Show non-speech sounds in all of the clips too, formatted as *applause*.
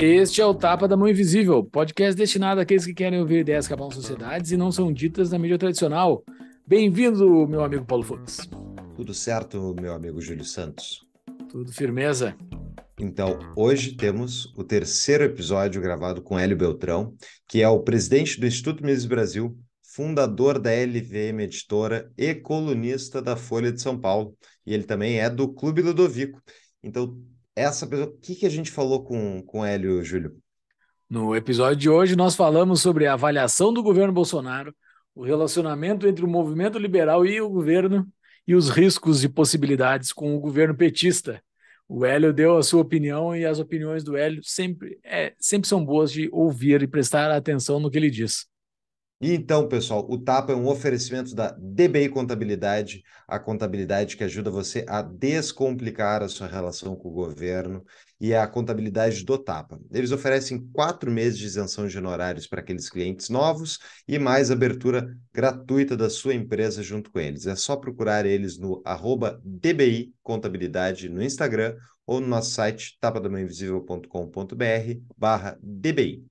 Este é o Tapa da Mão Invisível, podcast destinado àqueles que querem ouvir ideias que abalam sociedades e não são ditas na mídia tradicional. Bem-vindo, meu amigo Paulo Fux. Tudo certo, meu amigo Júlio Santos? Tudo firmeza. Então, hoje temos o terceiro episódio gravado com Hélio Beltrão, que é o presidente do Instituto Mises Brasil, fundador da LVM Editora e colunista da Folha de São Paulo. E ele também é do Clube Ludovico. Então, essa pessoa, o que, que a gente falou com, com Hélio, Júlio? No episódio de hoje, nós falamos sobre a avaliação do governo Bolsonaro, o relacionamento entre o movimento liberal e o governo, e os riscos e possibilidades com o governo petista. O Hélio deu a sua opinião e as opiniões do Hélio sempre, é, sempre são boas de ouvir e prestar atenção no que ele diz. E então, pessoal, o TAPA é um oferecimento da DBI Contabilidade, a contabilidade que ajuda você a descomplicar a sua relação com o governo e é a contabilidade do Tapa. Eles oferecem quatro meses de isenção de honorários para aqueles clientes novos e mais abertura gratuita da sua empresa junto com eles. É só procurar eles no arroba DBI Contabilidade no Instagram ou no nosso site tapadamainvisível.com.br barra DBI.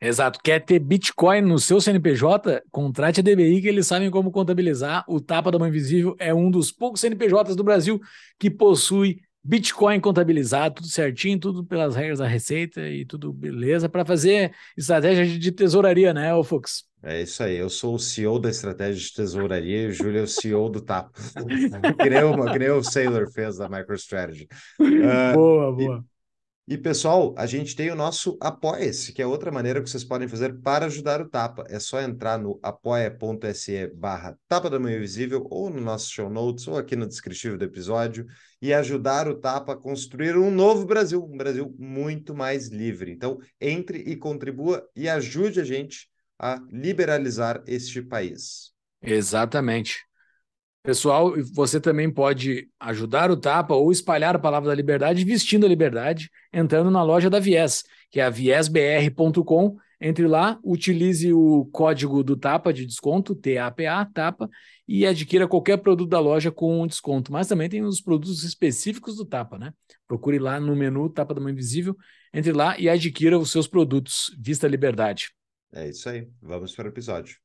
Exato. Quer ter Bitcoin no seu CNPJ? Contrate a DBI que eles sabem como contabilizar. O Tapa da Mãe Invisível é um dos poucos CNPJs do Brasil que possui Bitcoin contabilizado, tudo certinho, tudo pelas regras da Receita e tudo beleza, para fazer estratégia de tesouraria, né, ô Fux? É isso aí, eu sou o CEO da estratégia de tesouraria e o Júlio é o CEO do TAP. Greu, o Sailor fez da MicroStrategy. Uh, *laughs* ah, boa, boa. E... E, pessoal, a gente tem o nosso Apoia-se, que é outra maneira que vocês podem fazer para ajudar o Tapa. É só entrar no apoia.se barra Tapa da Manhã Invisível ou no nosso show notes ou aqui no descritivo do episódio e ajudar o Tapa a construir um novo Brasil, um Brasil muito mais livre. Então, entre e contribua e ajude a gente a liberalizar este país. Exatamente. Pessoal, você também pode ajudar o Tapa ou espalhar a palavra da liberdade vestindo a liberdade, entrando na loja da Viés, que é a viesbr.com. Entre lá, utilize o código do Tapa de desconto, TAPA, Tapa, e adquira qualquer produto da loja com desconto. Mas também tem os produtos específicos do Tapa, né? Procure lá no menu Tapa da Mãe Invisível, entre lá e adquira os seus produtos. Vista a liberdade. É isso aí. Vamos para o episódio.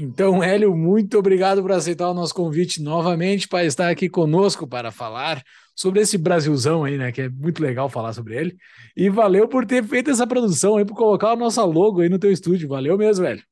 Então, Hélio, muito obrigado por aceitar o nosso convite novamente para estar aqui conosco para falar sobre esse Brasilzão aí, né? Que é muito legal falar sobre ele. E valeu por ter feito essa produção aí, por colocar a nossa logo aí no teu estúdio. Valeu mesmo, velho.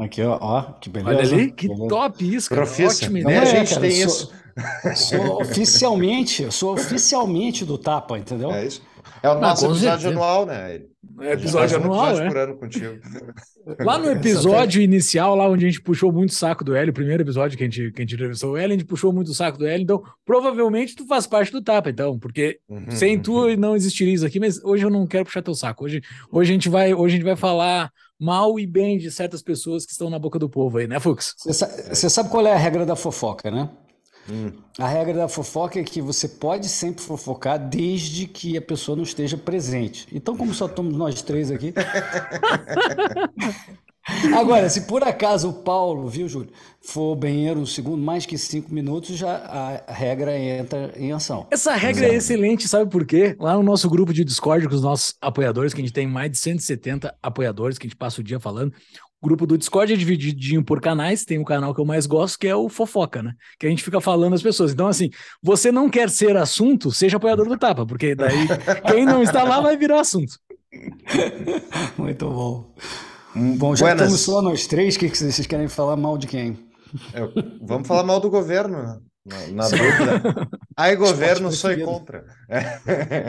Aqui, ó, ó que beleza. Olha ali, que beleza. top isso, cara. Profissa. Ótima ideia. Não, é, a gente cara, tem sou, isso. *laughs* Sou oficialmente, sou oficialmente do Tapa, entendeu? É isso. É o nosso episódio anual, né? É episódio anual, um episódio é. por ano contigo. *laughs* Lá no episódio é. inicial, lá onde a gente puxou muito o saco do Hélio, o primeiro episódio que a gente, que a gente entrevistou o Hélio, a gente puxou muito o saco do Hélio, então provavelmente tu faz parte do Tapa, então, porque uhum, sem tu uhum. não existiria isso aqui, mas hoje eu não quero puxar teu saco. Hoje, hoje, a, gente vai, hoje a gente vai falar mal e bem de certas pessoas que estão na boca do povo aí, né, Fux? Você sabe qual é a regra da fofoca, né? Hum. A regra da fofoca é que você pode sempre fofocar desde que a pessoa não esteja presente. Então, como só estamos nós três aqui. *laughs* Agora, se por acaso o Paulo, viu, Júlio, for banheiro um segundo, mais que cinco minutos, já a regra entra em ação. Essa regra é Exato. é excelente, sabe por quê? Lá no nosso grupo de Discord, com os nossos apoiadores, que a gente tem mais de 170 apoiadores, que a gente passa o dia falando, grupo do Discord é divididinho por canais, tem um canal que eu mais gosto, que é o Fofoca, né? Que a gente fica falando as pessoas. Então, assim, você não quer ser assunto, seja apoiador do Tapa, porque daí *laughs* quem não está lá vai virar assunto. *laughs* Muito bom. Hum, bom, já Buenas. estamos só nós três, O que vocês querem falar mal de quem? É, vamos falar mal do governo, né? na, na dúvida. *laughs* Ai, governo, sou e contra.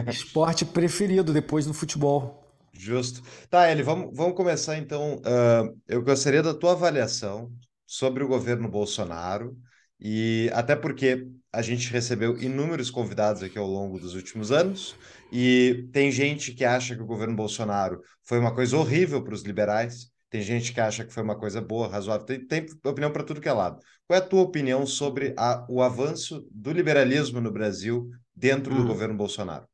Esporte preferido depois do futebol. Justo. Tá, Eli, vamos, vamos começar então. Uh, eu gostaria da tua avaliação sobre o governo Bolsonaro, e até porque a gente recebeu inúmeros convidados aqui ao longo dos últimos anos, e tem gente que acha que o governo Bolsonaro foi uma coisa horrível para os liberais, tem gente que acha que foi uma coisa boa, razoável, tem, tem opinião para tudo que é lado. Qual é a tua opinião sobre a, o avanço do liberalismo no Brasil dentro do hum. governo Bolsonaro?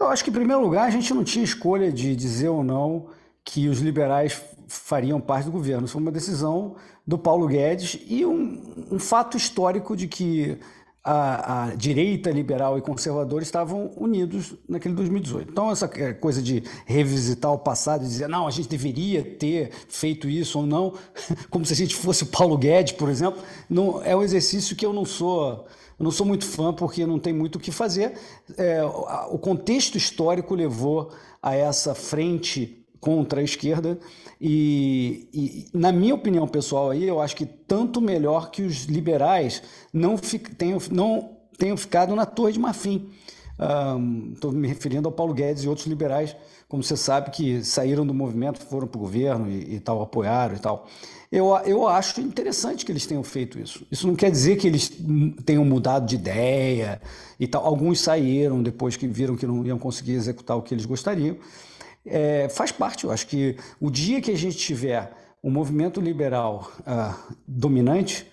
Eu acho que, em primeiro lugar, a gente não tinha escolha de dizer ou não que os liberais fariam parte do governo. Isso foi uma decisão do Paulo Guedes e um, um fato histórico de que a, a, direita liberal e conservador estavam unidos naquele 2018. Então, essa é, coisa de revisitar o passado e dizer, não, a gente deveria ter feito isso ou não, *laughs* como se a gente fosse o Paulo Guedes, por exemplo, não, é um exercício que eu não sou. não sou muito fã porque não tem muito o que fazer. É, o contexto histórico levou a essa frente contra a esquerda. E, e, na minha opinião pessoal, aí, eu acho que tanto melhor que os liberais não, fi, tenham, não tenham ficado na Torre de Marfim. Estou um, me referindo ao Paulo Guedes e outros liberais, como você sabe, que saíram do movimento, foram para o governo e, e, tal, apoiaram e tal. Eu, eu acho interessante que eles tenham feito isso. Isso não quer dizer que eles tenham mudado de ideia e tal. Alguns saíram depois que viram que não iam conseguir executar o que eles gostariam é, faz parte. Eu acho que o dia que a gente tiver um movimento liberal uh, dominante,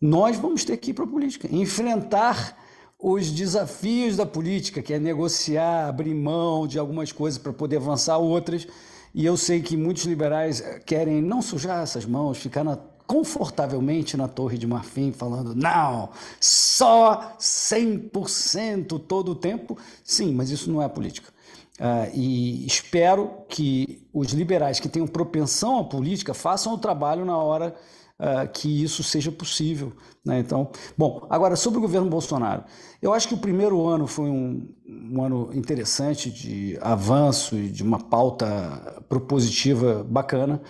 nós vamos ter que ir para a política, enfrentar os desafios da política, que é negociar, abrir mão de algumas coisas para poder avançar outras. E eu sei que muitos liberais eh, querem não sujar essas mãos, ficar na, confortavelmente na Torre de Marfim, falando, não, só 100% todo o tempo. Sim, mas isso não é política. Uh, e espero que os liberais que tenham propensão à política façam o trabalho na hora uh, que isso seja possível. Né? Então, bom, agora sobre o governo Bolsonaro. Eu acho que o primeiro ano foi um, um ano interessante de avanço e de uma pauta propositiva bacana.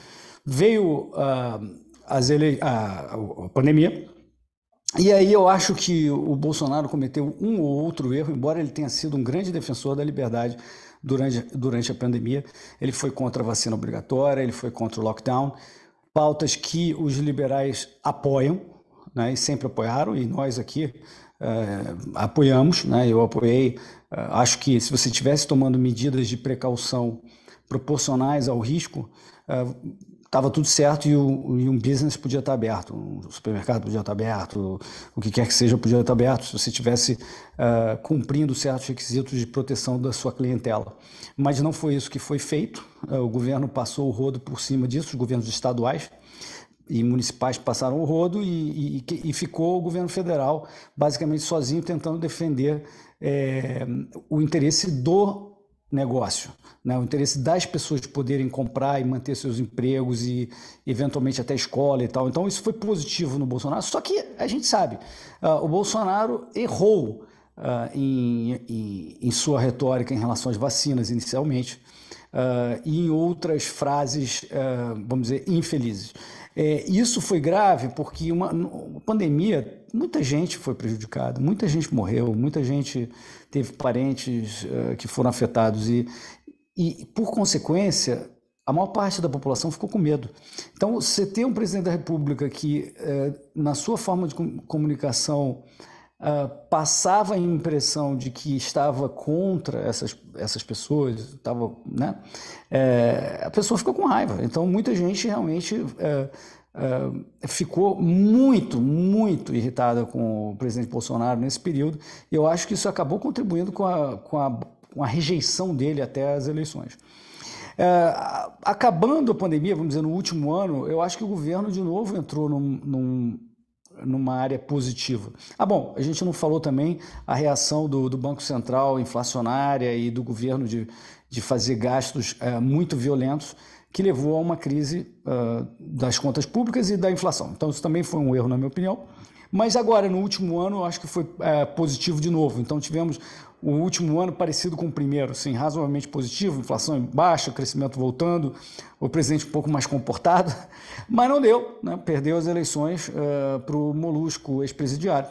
Veio uh, as ele... a, a pandemia. E aí eu acho que o Bolsonaro cometeu um ou outro erro, embora ele tenha sido um grande defensor da liberdade durante, durante a pandemia. Ele foi contra a vacina obrigatória, ele foi contra o lockdown, pautas que os liberais apoiam né, e sempre apoiaram, e nós aqui é, apoiamos, né, eu apoiei. Eh, acho que se você estivesse tomando medidas de precaução proporcionais ao risco, eh, estava tudo certo e, o, e, um business podia estar tá aberto, um supermercado podia estar tá aberto, o que quer que seja podia estar tá aberto, se você estivesse uh, ah, cumprindo certos requisitos de proteção da sua clientela. Mas não foi isso que foi feito, uh, o governo passou o rodo por cima disso, os governos estaduais e municipais passaram o rodo e, e, e ficou o governo federal basicamente sozinho tentando defender é, o interesse do negócio, né? o interesse das pessoas de poderem comprar e manter seus empregos e eventualmente até escola e tal. Então isso foi positivo no Bolsonaro. Só que a gente sabe, uh, o Bolsonaro errou uh, em, em, em, sua retórica em relação às vacinas inicialmente uh, e em outras frases, vamos dizer, infelizes. É, isso foi grave porque uma, uma pandemia, muita gente foi prejudicada, muita gente morreu, muita gente teve parentes uh, que foram afetados e, e, por consequência, a maior parte da população ficou com medo. Então, você ter um presidente da República que, uh, na sua forma de comunicação, Uh, passava a impressão de que estava contra essas, essas pessoas, estava, né? É, a pessoa ficou com raiva. Então, muita gente realmente é, é, ficou muito, muito irritada com o presidente Bolsonaro nesse período. E eu acho que isso acabou contribuindo com a, com a, com a rejeição dele até as eleições. É, acabando a pandemia, vamos dizer, no último ano, eu acho que o governo de novo entrou num, num numa área positiva. Ah, bom, a gente não falou também a reação do, do Banco Central inflacionária e do governo de, de fazer gastos é, muito violentos, que levou a uma crise uh, das contas públicas e da inflação. Então, isso também foi um erro, na minha opinião. Mas agora, no último ano, acho que foi é, positivo de novo. Então, tivemos o último ano parecido com o primeiro, sim, razoavelmente positivo, inflação em baixa, crescimento voltando, o presidente um pouco mais comportado, *laughs* mas não deu, né? perdeu as eleições uh, para o Molusco, ex-presidiário.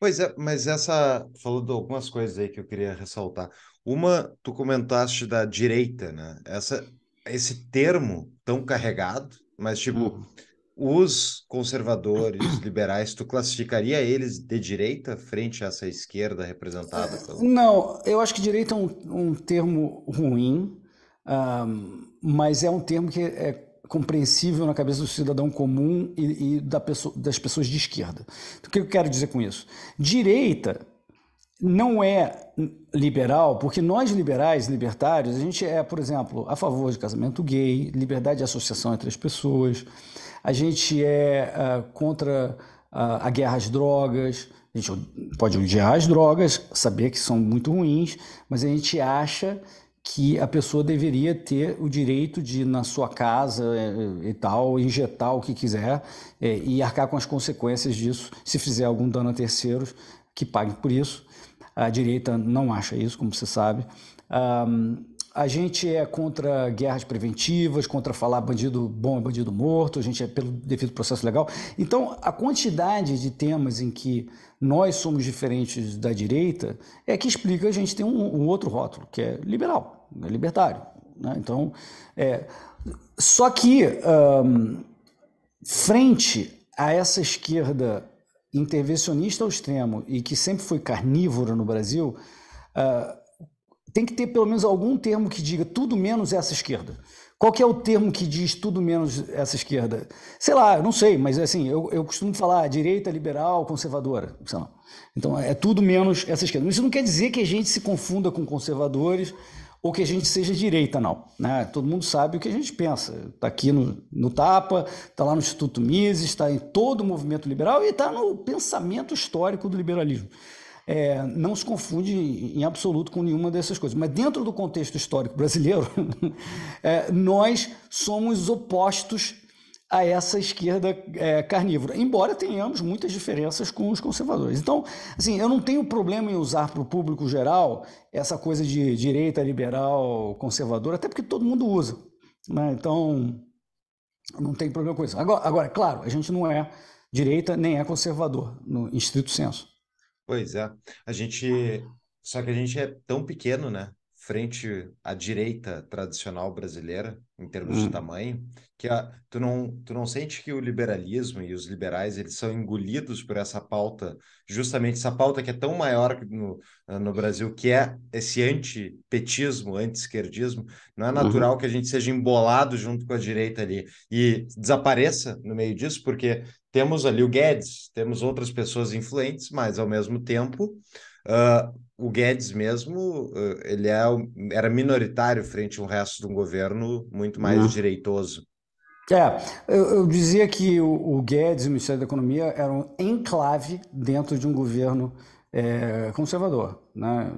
Pois é, mas essa, falando algumas coisas aí que eu queria ressaltar. Uma, tu comentaste da direita, né? Essa, esse termo tão carregado, mas tipo, uhum os conservadores liberais, tu classificaria eles de direita frente a essa esquerda representada? É, pelo... Não, eu acho que direita é um, um termo ruim, um, mas é um termo que é compreensível na cabeça do cidadão comum e, e da pessoa, das pessoas de esquerda. Então, o que eu quero dizer com isso? Direita não é liberal, porque nós liberais, libertários, a gente é, por exemplo, a favor de casamento gay, liberdade de associação entre as pessoas a gente é uh, contra uh, a guerra às drogas, a gente pode odiar as drogas, saber que são muito ruins, mas a gente acha que a pessoa deveria ter o direito de, na sua casa eh, eh, e tal, injetar o que quiser eh, e arcar com as consequências disso, se fizer algum dano a terceiros, que paguem por isso. A direita não acha isso, como você sabe. Um, a gente é contra guerras preventivas, contra falar bandido bom é bandido morto, a gente é pelo devido processo legal. Então, a quantidade de temas em que nós somos diferentes da direita é que explica a gente tem um, um outro rótulo, que é liberal, é libertário. Né? Então, é... só que um, frente a essa esquerda intervencionista ao extremo e que sempre foi carnívora no Brasil, uh, tem que ter pelo menos algum termo que diga tudo menos essa esquerda. Qual que é o termo que diz tudo menos essa esquerda? Sei lá, não sei, mas assim, eu, eu costumo falar direita, liberal, conservadora, sei lá. Então é tudo menos essa esquerda. Isso não quer dizer que a gente se confunda com conservadores ou que a gente seja direita, não. Né? Todo mundo sabe o que a gente pensa. Está aqui no, no TAPA, está lá no Instituto Mises, está em todo o movimento liberal e está no pensamento histórico do liberalismo é, não se confunde em absoluto com nenhuma dessas coisas. Mas dentro do contexto histórico brasileiro, *laughs* é, nós somos opostos a essa esquerda é, carnívora, embora tenhamos muitas diferenças com os conservadores. Então, assim, eu não tenho problema em usar para o público geral essa coisa de direita liberal conservadora, até porque todo mundo usa. Né? Então, não tem problema com isso. Agora, agora, é claro, a gente não é direita nem é conservador, no estrito senso. Pois é. A gente. Só que a gente é tão pequeno, né? Frente à direita tradicional brasileira, em termos de hum. tamanho, que a, tu, não, tu não sente que o liberalismo e os liberais eles são engolidos por essa pauta, justamente essa pauta que é tão maior no, no Brasil, que é esse antipetismo, anti-esquerdismo, não é uhum. natural uhum. que a gente seja embolado junto com a direita ali e desapareça no meio disso, porque temos ali o Guedes, temos outras pessoas influentes, mas ao mesmo tempo Uh, o Guedes mesmo, ah, ele é, era minoritário frente ao resto de um governo muito mais direitoso. É, eu, eu, dizia que o, o Guedes e o Ministério da Economia eram um enclave dentro de um governo é, conservador, né?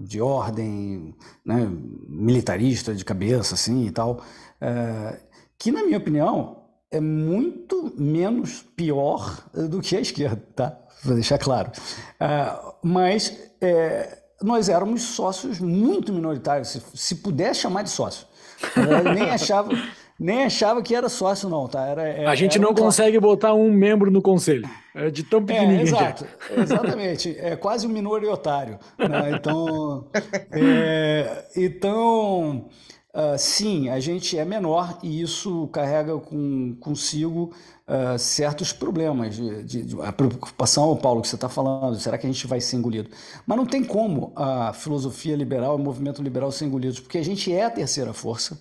de ordem né? militarista de cabeça assim e tal, é, que na minha opinião é muito menos pior eh, do que a esquerda, tá? Vou deixar claro. Uh, mas é, nós éramos sócios muito minoritários, se, se puder chamar de sócio. Eu nem achava, *laughs* nem achava que era sócio, não, tá? Era, era é, a gente era não um... consegue botar um membro no conselho. É de tão é, pequenininho. É, exato, exatamente. É quase um minoritário. Né? Então, *laughs* é, então Uh, sim, a gente é menor e isso carrega com, consigo uh, certos problemas. De, de, de, a preocupação, Paulo, que você está falando, será que a gente vai ser engolido? Mas não tem como a filosofia liberal, o movimento liberal ser engolidos, porque a gente é a terceira força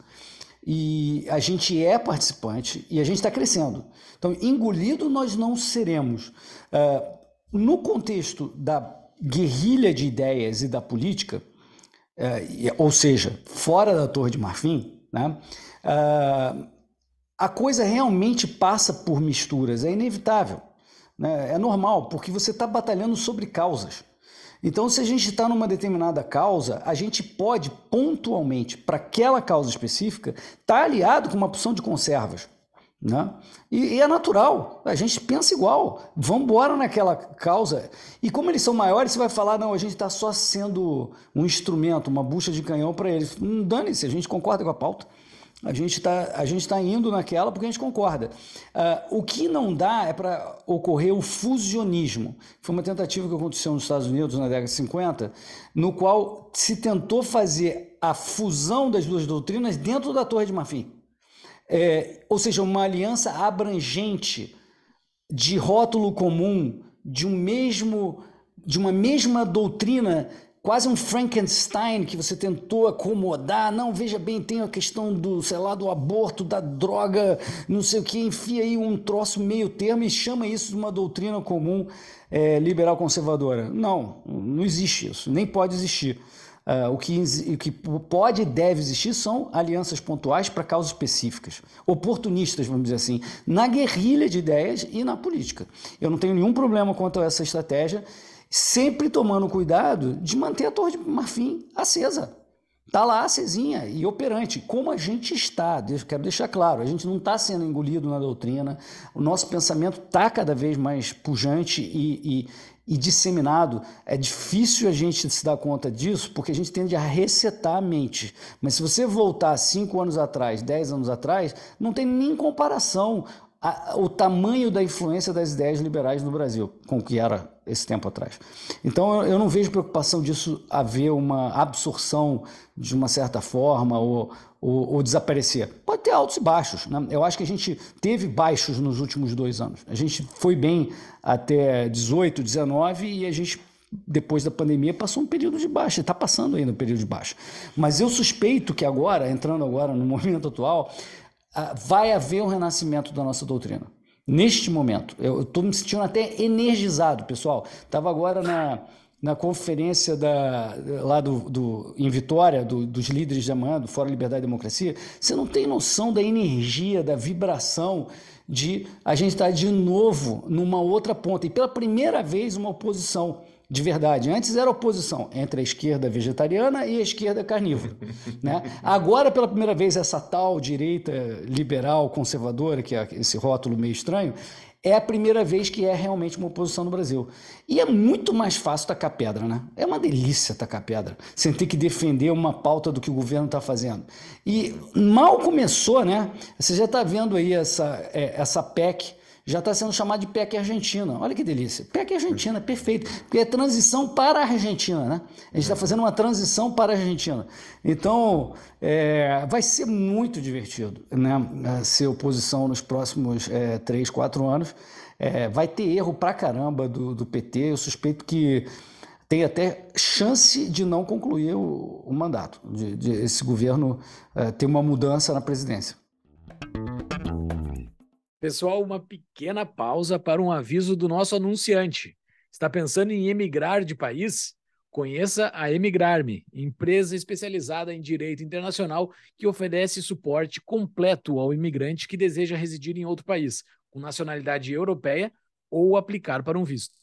e a gente é participante e a gente está crescendo. Então, engolido nós não seremos. Uh, no contexto da guerrilha de ideias e da política, é, ou seja, fora da Torre de Marfim, né? É, a coisa realmente passa por misturas, é inevitável. Né? É normal, porque você está batalhando sobre causas. Então, se a gente está numa determinada causa, a gente pode pontualmente, para aquela causa específica, estar tá aliado com uma opção de conservas. Né? E, e, é natural, a gente pensa igual, vamos embora naquela causa. E como eles são maiores, você vai falar: não, a gente está só sendo um instrumento, uma bucha de canhão para eles. Não hum, Dane-se, a gente concorda com a pauta. A gente está tá indo naquela porque a gente concorda. Uh, o que não dá é para ocorrer o fusionismo. Foi uma tentativa que aconteceu nos Estados Unidos na década de 50, no qual se tentou fazer a fusão das duas doutrinas dentro da Torre de Marfim. É, ou seja, uma aliança abrangente de rótulo comum, de um mesmo, de uma mesma doutrina, quase um Frankenstein que você tentou acomodar. Não, veja bem, tem a questão do, sei lá, do aborto, da droga, não sei o que, enfia aí um troço meio termo e chama isso de uma doutrina comum é, liberal conservadora. Não, não existe isso, nem pode existir. Uh, o, que, o que pode e deve existir são alianças pontuais para causas específicas, oportunistas, vamos dizer assim, na guerrilha de ideias e na política. Eu não tenho nenhum problema quanto a essa estratégia, sempre tomando cuidado de manter a Torre de Marfim acesa. Está lá acesinha e operante, como a gente está, quero deixar claro, a gente não está sendo engolido na doutrina, o nosso pensamento está cada vez mais pujante e, e, e, disseminado. É difícil a gente se dar conta disso, porque a gente tende a resetar a mente. Mas se você voltar cinco anos atrás, dez anos atrás, não tem nem comparação a, o tamanho da influência das ideias liberais no Brasil, com o que era esse tempo atrás. Então eu, eu não vejo preocupação disso haver uma absorção de uma certa forma ou, ou, ou, desaparecer. Pode ter altos e baixos. Né? Eu acho que a gente teve baixos nos últimos dois anos. A gente foi bem até 18, 19 e a gente depois da pandemia, passou um período de baixa, está passando ainda um período de baixa. Mas eu suspeito que agora, entrando agora no momento atual, ah, vai haver um renascimento da nossa doutrina. Neste momento, eu estou me sentindo até energizado, pessoal. Estava agora na, na conferência da, lá do, do, em Vitória, do, dos líderes de manhã, do Fórum Liberdade e Democracia, você não tem noção da energia, da vibração de a gente estar tá de novo numa outra ponta. E pela primeira vez, uma oposição de verdade. Antes era oposição entre a esquerda vegetariana e a esquerda carnívora. *laughs* né? Agora, pela primeira vez, essa tal direita liberal conservadora, que é esse rótulo meio estranho, é a primeira vez que é realmente uma oposição no Brasil. E é muito mais fácil tacar pedra, né? É uma delícia tacar pedra, sem ter que defender uma pauta do que o governo está fazendo. E mal começou, né? Você já está vendo aí essa, é, essa PEC já está sendo chamado de PEC Argentina. Olha que delícia. PEC Argentina, perfeito. Porque é transição para a Argentina, né? A gente está fazendo uma transição para a Argentina. Então, é, vai ser muito divertido né? ser oposição nos próximos é, três, quatro anos. É, vai ter erro pra caramba do, do PT. Eu suspeito que tem até chance de não concluir o, o mandato, de, de, esse governo é, ter uma mudança na presidência. Pessoal, uma pequena pausa para um aviso do nosso anunciante. Está pensando em emigrar de país? Conheça a Emigrarme, empresa especializada em direito internacional que oferece suporte completo ao imigrante que deseja residir em outro país, com nacionalidade europeia ou aplicar para um visto.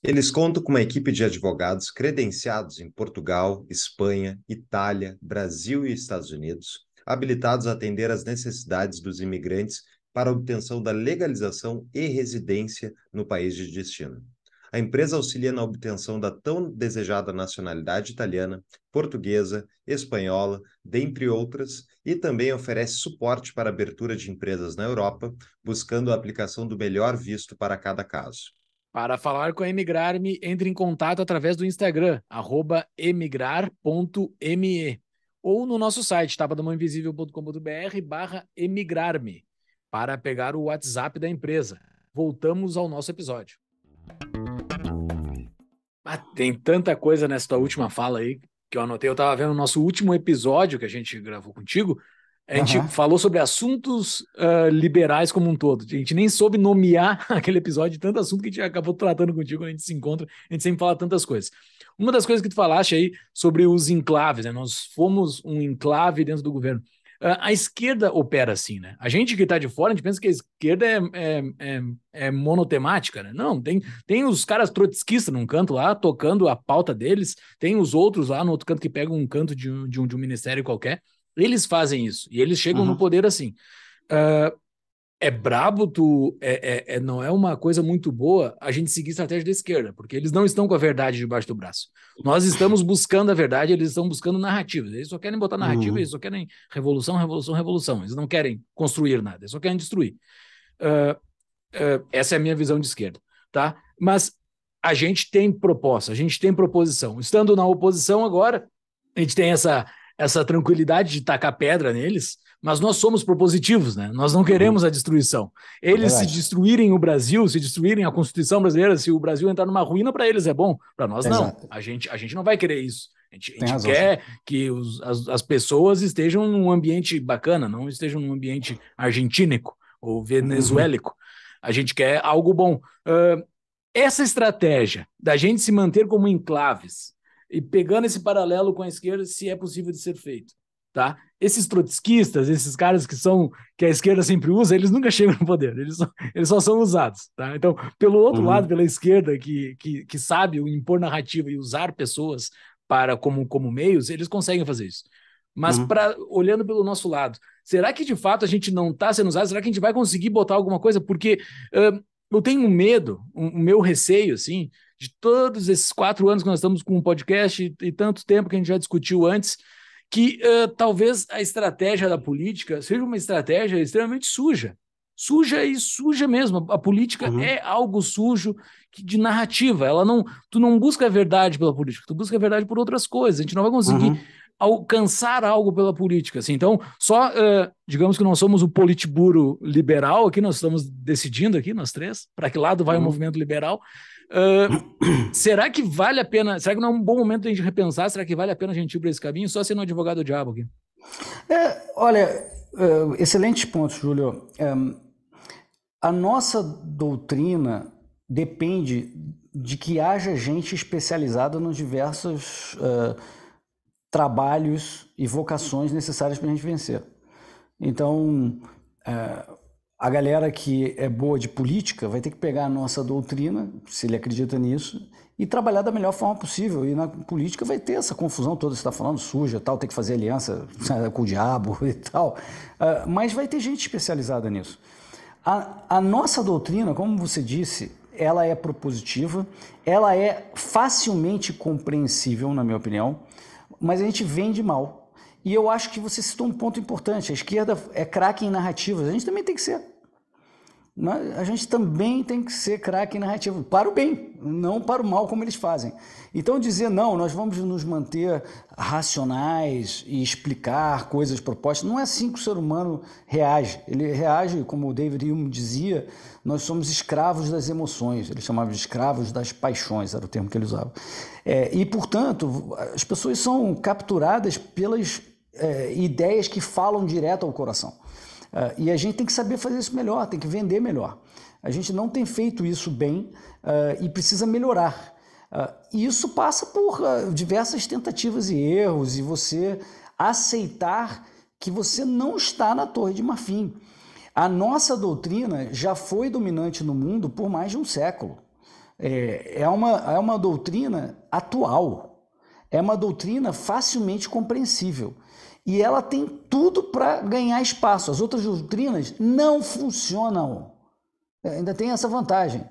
Eles contam com uma equipe de advogados credenciados em Portugal, Espanha, Itália, Brasil e Estados Unidos, habilitados a atender às necessidades dos imigrantes para obtenção da legalização e residência no país de destino. A empresa auxilia na obtenção da tão desejada nacionalidade italiana, portuguesa, espanhola, dentre outras, e também oferece suporte para abertura de empresas na Europa, buscando a aplicação do melhor visto para cada caso. Para falar com a me entre em contato através do Instagram, emigrar.me, ou no nosso site, tapadamãoinvisível.com.br barra me para pegar o WhatsApp da empresa. Voltamos ao nosso episódio. Ah, tem tanta coisa nessa tua última fala aí que eu anotei. Eu estava vendo o nosso último episódio que a gente gravou contigo. A gente uhum. falou sobre assuntos uh, liberais como um todo. A gente nem soube nomear *laughs* aquele episódio, de tanto assunto que a gente acabou tratando contigo quando a gente se encontra. A gente sempre fala tantas coisas. Uma das coisas que tu falaste aí sobre os enclaves, né? Nós fomos um enclave dentro do governo a esquerda opera assim, né? A gente que está de fora, a gente pensa que a esquerda é, é, é, é monotemática, né? Não, tem, tem os caras trotskistas num canto lá, tocando a pauta deles, tem os outros lá no outro canto que pegam um canto de um, de um, de um ministério qualquer. Eles fazem isso, e eles chegam uhum. no poder assim. Uh, é brabo, tu é, é, é, não é uma coisa muito boa a gente seguir estratégia da esquerda, porque eles não estão com a verdade debaixo do braço. Nós estamos buscando a verdade, eles estão buscando narrativas. Eles só querem botar narrativa, uhum. eles só querem revolução, revolução, revolução. Eles não querem construir nada, eles só querem destruir. Uh, uh, essa é a minha visão de esquerda, tá? Mas a gente tem proposta, a gente tem proposição. Estando na oposição agora, a gente tem essa, essa tranquilidade de tacar pedra neles, mas nós somos propositivos, né? Nós não queremos a destruição. Eles é se destruírem o Brasil, se destruírem a Constituição brasileira, se o Brasil entrar numa ruína, para eles é bom, para nós não. A gente, a gente não vai querer isso. A gente, a gente quer que os, as, as, pessoas estejam num ambiente bacana, não estejam num ambiente argentínico ou uhum. venezuélico. Uhum. A gente quer algo bom. Uh, essa estratégia da gente se manter como enclaves e pegando esse paralelo com a esquerda, se é possível de ser feito tá? Esses trotskistas, esses caras que são que a esquerda sempre usa, eles nunca chegam no poder, eles só, eles só são usados, tá? Então, pelo outro uhum. lado, pela esquerda que, que, que sabe impor narrativa e usar pessoas para como como meios, eles conseguem fazer isso. Mas uhum. olhando pelo nosso lado, será que de fato a gente não está sendo usado? Será que a gente vai conseguir botar alguma coisa? Porque uh, eu tenho um medo, um, um meu receio, assim, de todos esses quatro anos que nós estamos com um podcast e, e tanto tempo que a gente já discutiu antes, que uh, talvez a estratégia da política seja uma estratégia extremamente suja. Suja e suja mesmo. A política uhum. é algo sujo de narrativa. Ela não, tu não busca a verdade pela política, tu busca a verdade por outras coisas. A gente não vai conseguir uhum alcançar algo pela política. Assim. Então, só uh, digamos que não somos o politburo liberal aqui, nós estamos decidindo aqui, nós três, para que lado vai uhum. o movimento liberal. Uh, será que vale a pena? Será que não é um bom momento de a gente repensar? Será que vale a pena a gente ir para esse caminho? Só sendo advogado do diabo aqui. É, olha, uh, excelente ponto, Júlio. Um, a nossa doutrina depende de que haja gente especializada nos diversos. Uh, trabalhos e vocações necessárias para a gente vencer. Então, é, a galera que é boa de política vai ter que pegar a nossa doutrina, se ele acredita nisso, e trabalhar da melhor forma possível. E na política vai ter essa confusão toda, você está falando, suja, tal, tem que fazer aliança *laughs* com o diabo *laughs* e tal. É, mas vai ter gente especializada nisso. A, a nossa doutrina, como você disse, ela é propositiva, ela é facilmente compreensível, na minha opinião mas a gente vende mal. E eu acho que você citou um ponto importante. A esquerda é craque em narrativas. A gente também tem que ser. A gente também tem que ser craque em Para o bem, não para o mal, como eles fazem. Então, dizer não, nós vamos nos manter racionais e explicar coisas propostas, não é assim que o ser humano reage. Ele reage, como o David Hume dizia, nós somos escravos das emoções. Ele chamava de escravos das paixões, era o termo que ele usava. É, e, portanto, as pessoas são capturadas pelas é, ideias que falam direto ao coração. É, e a gente tem que saber fazer isso melhor, tem que vender melhor. A gente não tem feito isso bem é, e precisa melhorar. É, e isso passa por é, diversas tentativas e erros, e você aceitar que você não está na Torre de Marfim a nossa doutrina já foi dominante no mundo por mais de um século. É, é, uma, é uma doutrina atual, é uma doutrina facilmente compreensível. E ela tem tudo para ganhar espaço. As outras doutrinas não funcionam. É, ainda tem essa vantagem.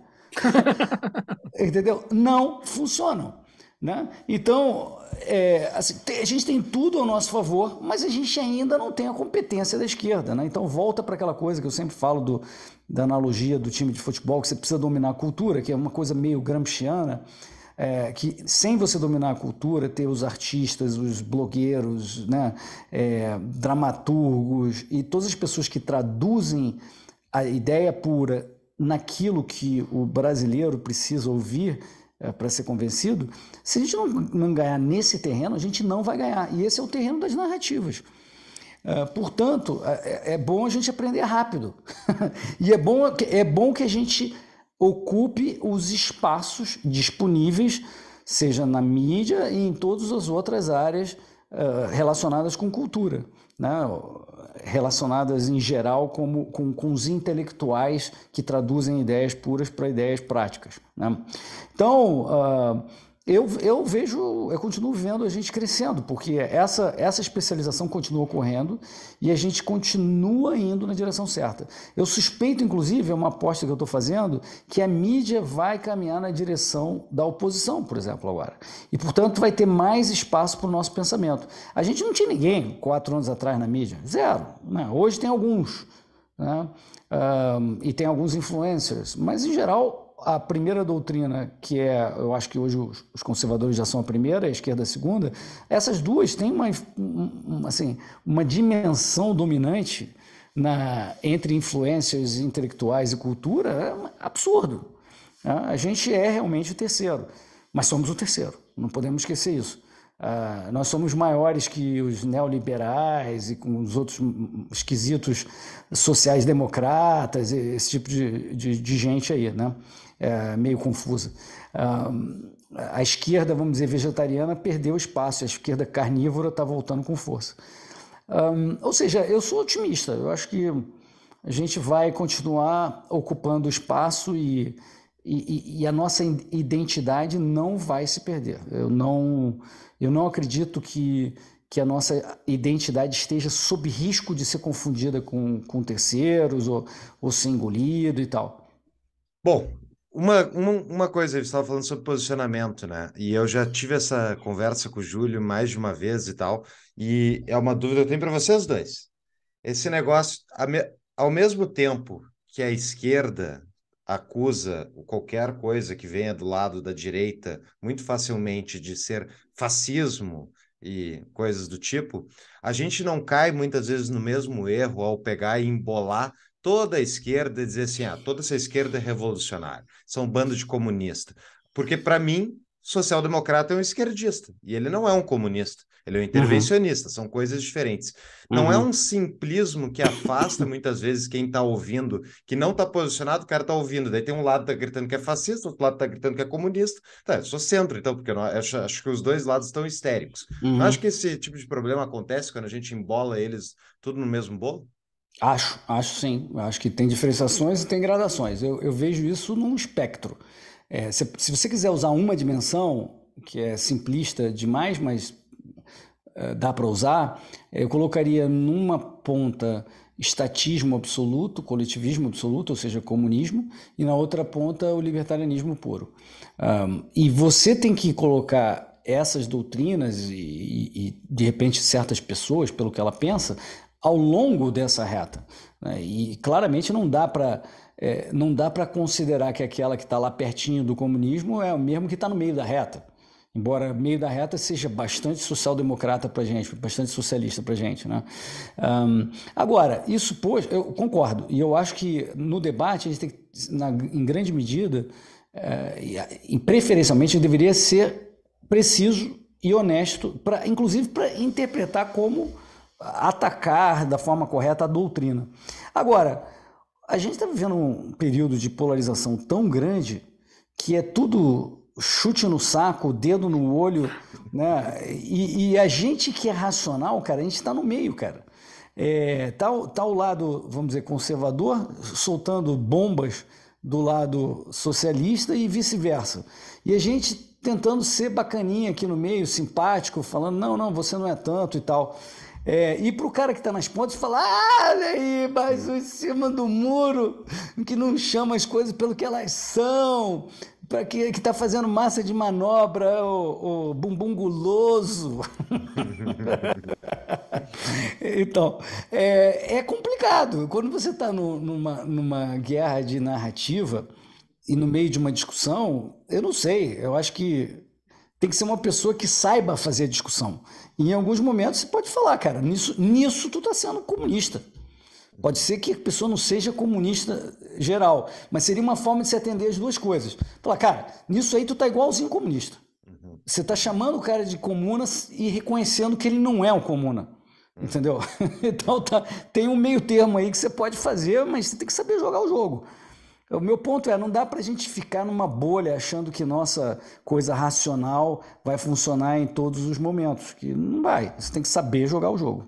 *laughs* Entendeu? Não funcionam. Né? Então, é, assim, a gente tem tudo ao nosso favor, mas a gente ainda não tem a competência da esquerda. Né? Então, volta para aquela coisa que eu sempre falo do, da analogia do time de futebol, que você precisa dominar a cultura, que é uma coisa meio gramsciana. É, que sem você dominar a cultura, ter os artistas, os blogueiros, né, é, dramaturgos e todas as pessoas que traduzem a ideia pura naquilo que o brasileiro precisa ouvir, é, para ser convencido, se a gente não, não, ganhar nesse terreno, a gente não vai ganhar. E esse é o terreno das narrativas. É, portanto, é, é, é bom a gente aprender rápido. *laughs* e é bom, é bom que a gente ocupe os espaços disponíveis, seja na mídia e em todas as outras áreas é, relacionadas com cultura né, relacionadas em geral como, com, com os intelectuais que traduzem ideias puras para ideias práticas. Né? Então, uh, eu, eu vejo, eu continuo vendo a gente crescendo, porque essa, essa especialização continua ocorrendo e a gente continua indo na direção certa. Eu suspeito, inclusive, é uma aposta que eu estou fazendo, que a mídia vai caminhar na direção da oposição, por exemplo, agora. E, portanto, vai ter mais espaço para o nosso pensamento. A gente não tinha ninguém quatro anos atrás na mídia, zero. Né? Hoje tem alguns, né? Um, e tem alguns influencers, mas, em geral, a primeira doutrina, que é, eu acho que hoje os conservadores já são a primeira, a esquerda a segunda, essas duas têm uma, assim, uma dimensão dominante na, entre influências intelectuais e cultura é absurdo. Né? A gente é realmente o terceiro, mas somos o terceiro, não podemos esquecer isso. Uh, nós somos maiores que os neoliberais e com os outros esquisitos sociais-democratas, esse tipo de, de, de gente aí, né? é, meio confusa. A esquerda, vamos dizer, vegetariana perdeu espaço, a esquerda carnívora está voltando com força. ou seja, eu sou otimista, eu acho que a gente vai continuar ocupando espaço e, e, e, a nossa identidade não vai se perder. Eu não, eu não acredito que, que a nossa identidade esteja sob risco de ser confundida com, com terceiros ou, ou ser engolido e tal. Bom, uma, uma, uma coisa, você estava falando sobre posicionamento, né? E eu já tive essa conversa com o Júlio mais de uma vez e tal, e é uma dúvida que eu tenho para vocês dois. Esse negócio, ao mesmo tempo que a esquerda acusa qualquer coisa que venha do lado da direita muito facilmente de ser fascismo e coisas do tipo, a gente não cai muitas vezes no mesmo erro ao pegar e embolar toda a esquerda dizer assim, ah, toda essa esquerda é revolucionária, são um bando de comunista. Porque, para mim, social-democrata é um esquerdista, e ele não é um comunista, ele é um uhum. intervencionista, uhum. são coisas diferentes. Uhum. Não é uhum. um simplismo que afasta muitas vezes quem está ouvindo, que não está posicionado, o cara está ouvindo, daí tem um lado que está gritando que é fascista, outro lado está gritando que é comunista. Tá, eu sou centro, então, porque eu não, acho, acho, que os dois lados estão histéricos. Uhum. Não acho que esse tipo de problema acontece quando a gente embola eles tudo no mesmo bolo? Acho, acho sim. Acho que tem diferenciações e tem gradações. Eu, eu vejo isso num espectro. É, se, se, você quiser usar uma dimensão, que é simplista demais, mas é, dá para usar, eu colocaria numa ponta estatismo absoluto, coletivismo absoluto, ou seja, comunismo, e na outra ponta o libertarianismo puro. Um, e você tem que colocar essas doutrinas e, e, de repente certas pessoas, pelo que ela pensa, ao longo dessa reta. Né? E claramente não dá para é, não dá para considerar que aquela que está lá pertinho do comunismo é o mesmo que está no meio da reta. Embora meio da reta seja bastante social-democrata para gente, bastante socialista para gente. Né? Um, agora, isso, pois, eu concordo. E eu acho que no debate a gente tem que, na, em grande medida, é, e preferencialmente, deveria ser preciso e honesto, para inclusive para interpretar como atacar da forma correta a doutrina. Agora, a gente está vivendo um período de polarização tão grande que é tudo chute no saco, dedo no olho, né? E, e a gente que é racional, cara, a gente está no meio, cara. É, tá, tá o lado, vamos dizer, conservador, soltando bombas do lado socialista e vice-versa. E a gente tentando ser bacaninha aqui no meio, simpático, falando, não, não, você não é tanto e tal. É, e para o cara que está nas pontas falar, ah, olha aí, mas em é. cima do muro, que não chama as coisas pelo que elas são, para que está fazendo massa de manobra, o, o bumbum guloso. *laughs* então, é, é, complicado. Quando você está numa, numa guerra de narrativa e no meio de uma discussão, eu não sei, eu acho que tem que ser uma pessoa que saiba fazer a discussão em alguns momentos você pode falar, cara, nisso, nisso tu tá sendo comunista. Pode ser que a pessoa não seja comunista geral, mas seria uma forma de se atender as duas coisas. Falar, cara, nisso aí tu tá igualzinho comunista. Uhum. Você tá chamando o cara de comuna e reconhecendo que ele não é um comuna. Uhum. Entendeu? *laughs* então tá, tem um meio termo aí que você pode fazer, mas você tem que saber jogar o jogo. O meu ponto é, não dá para a gente ficar numa bolha achando que nossa coisa racional vai funcionar em todos os momentos, que não vai. Você tem que saber jogar o jogo.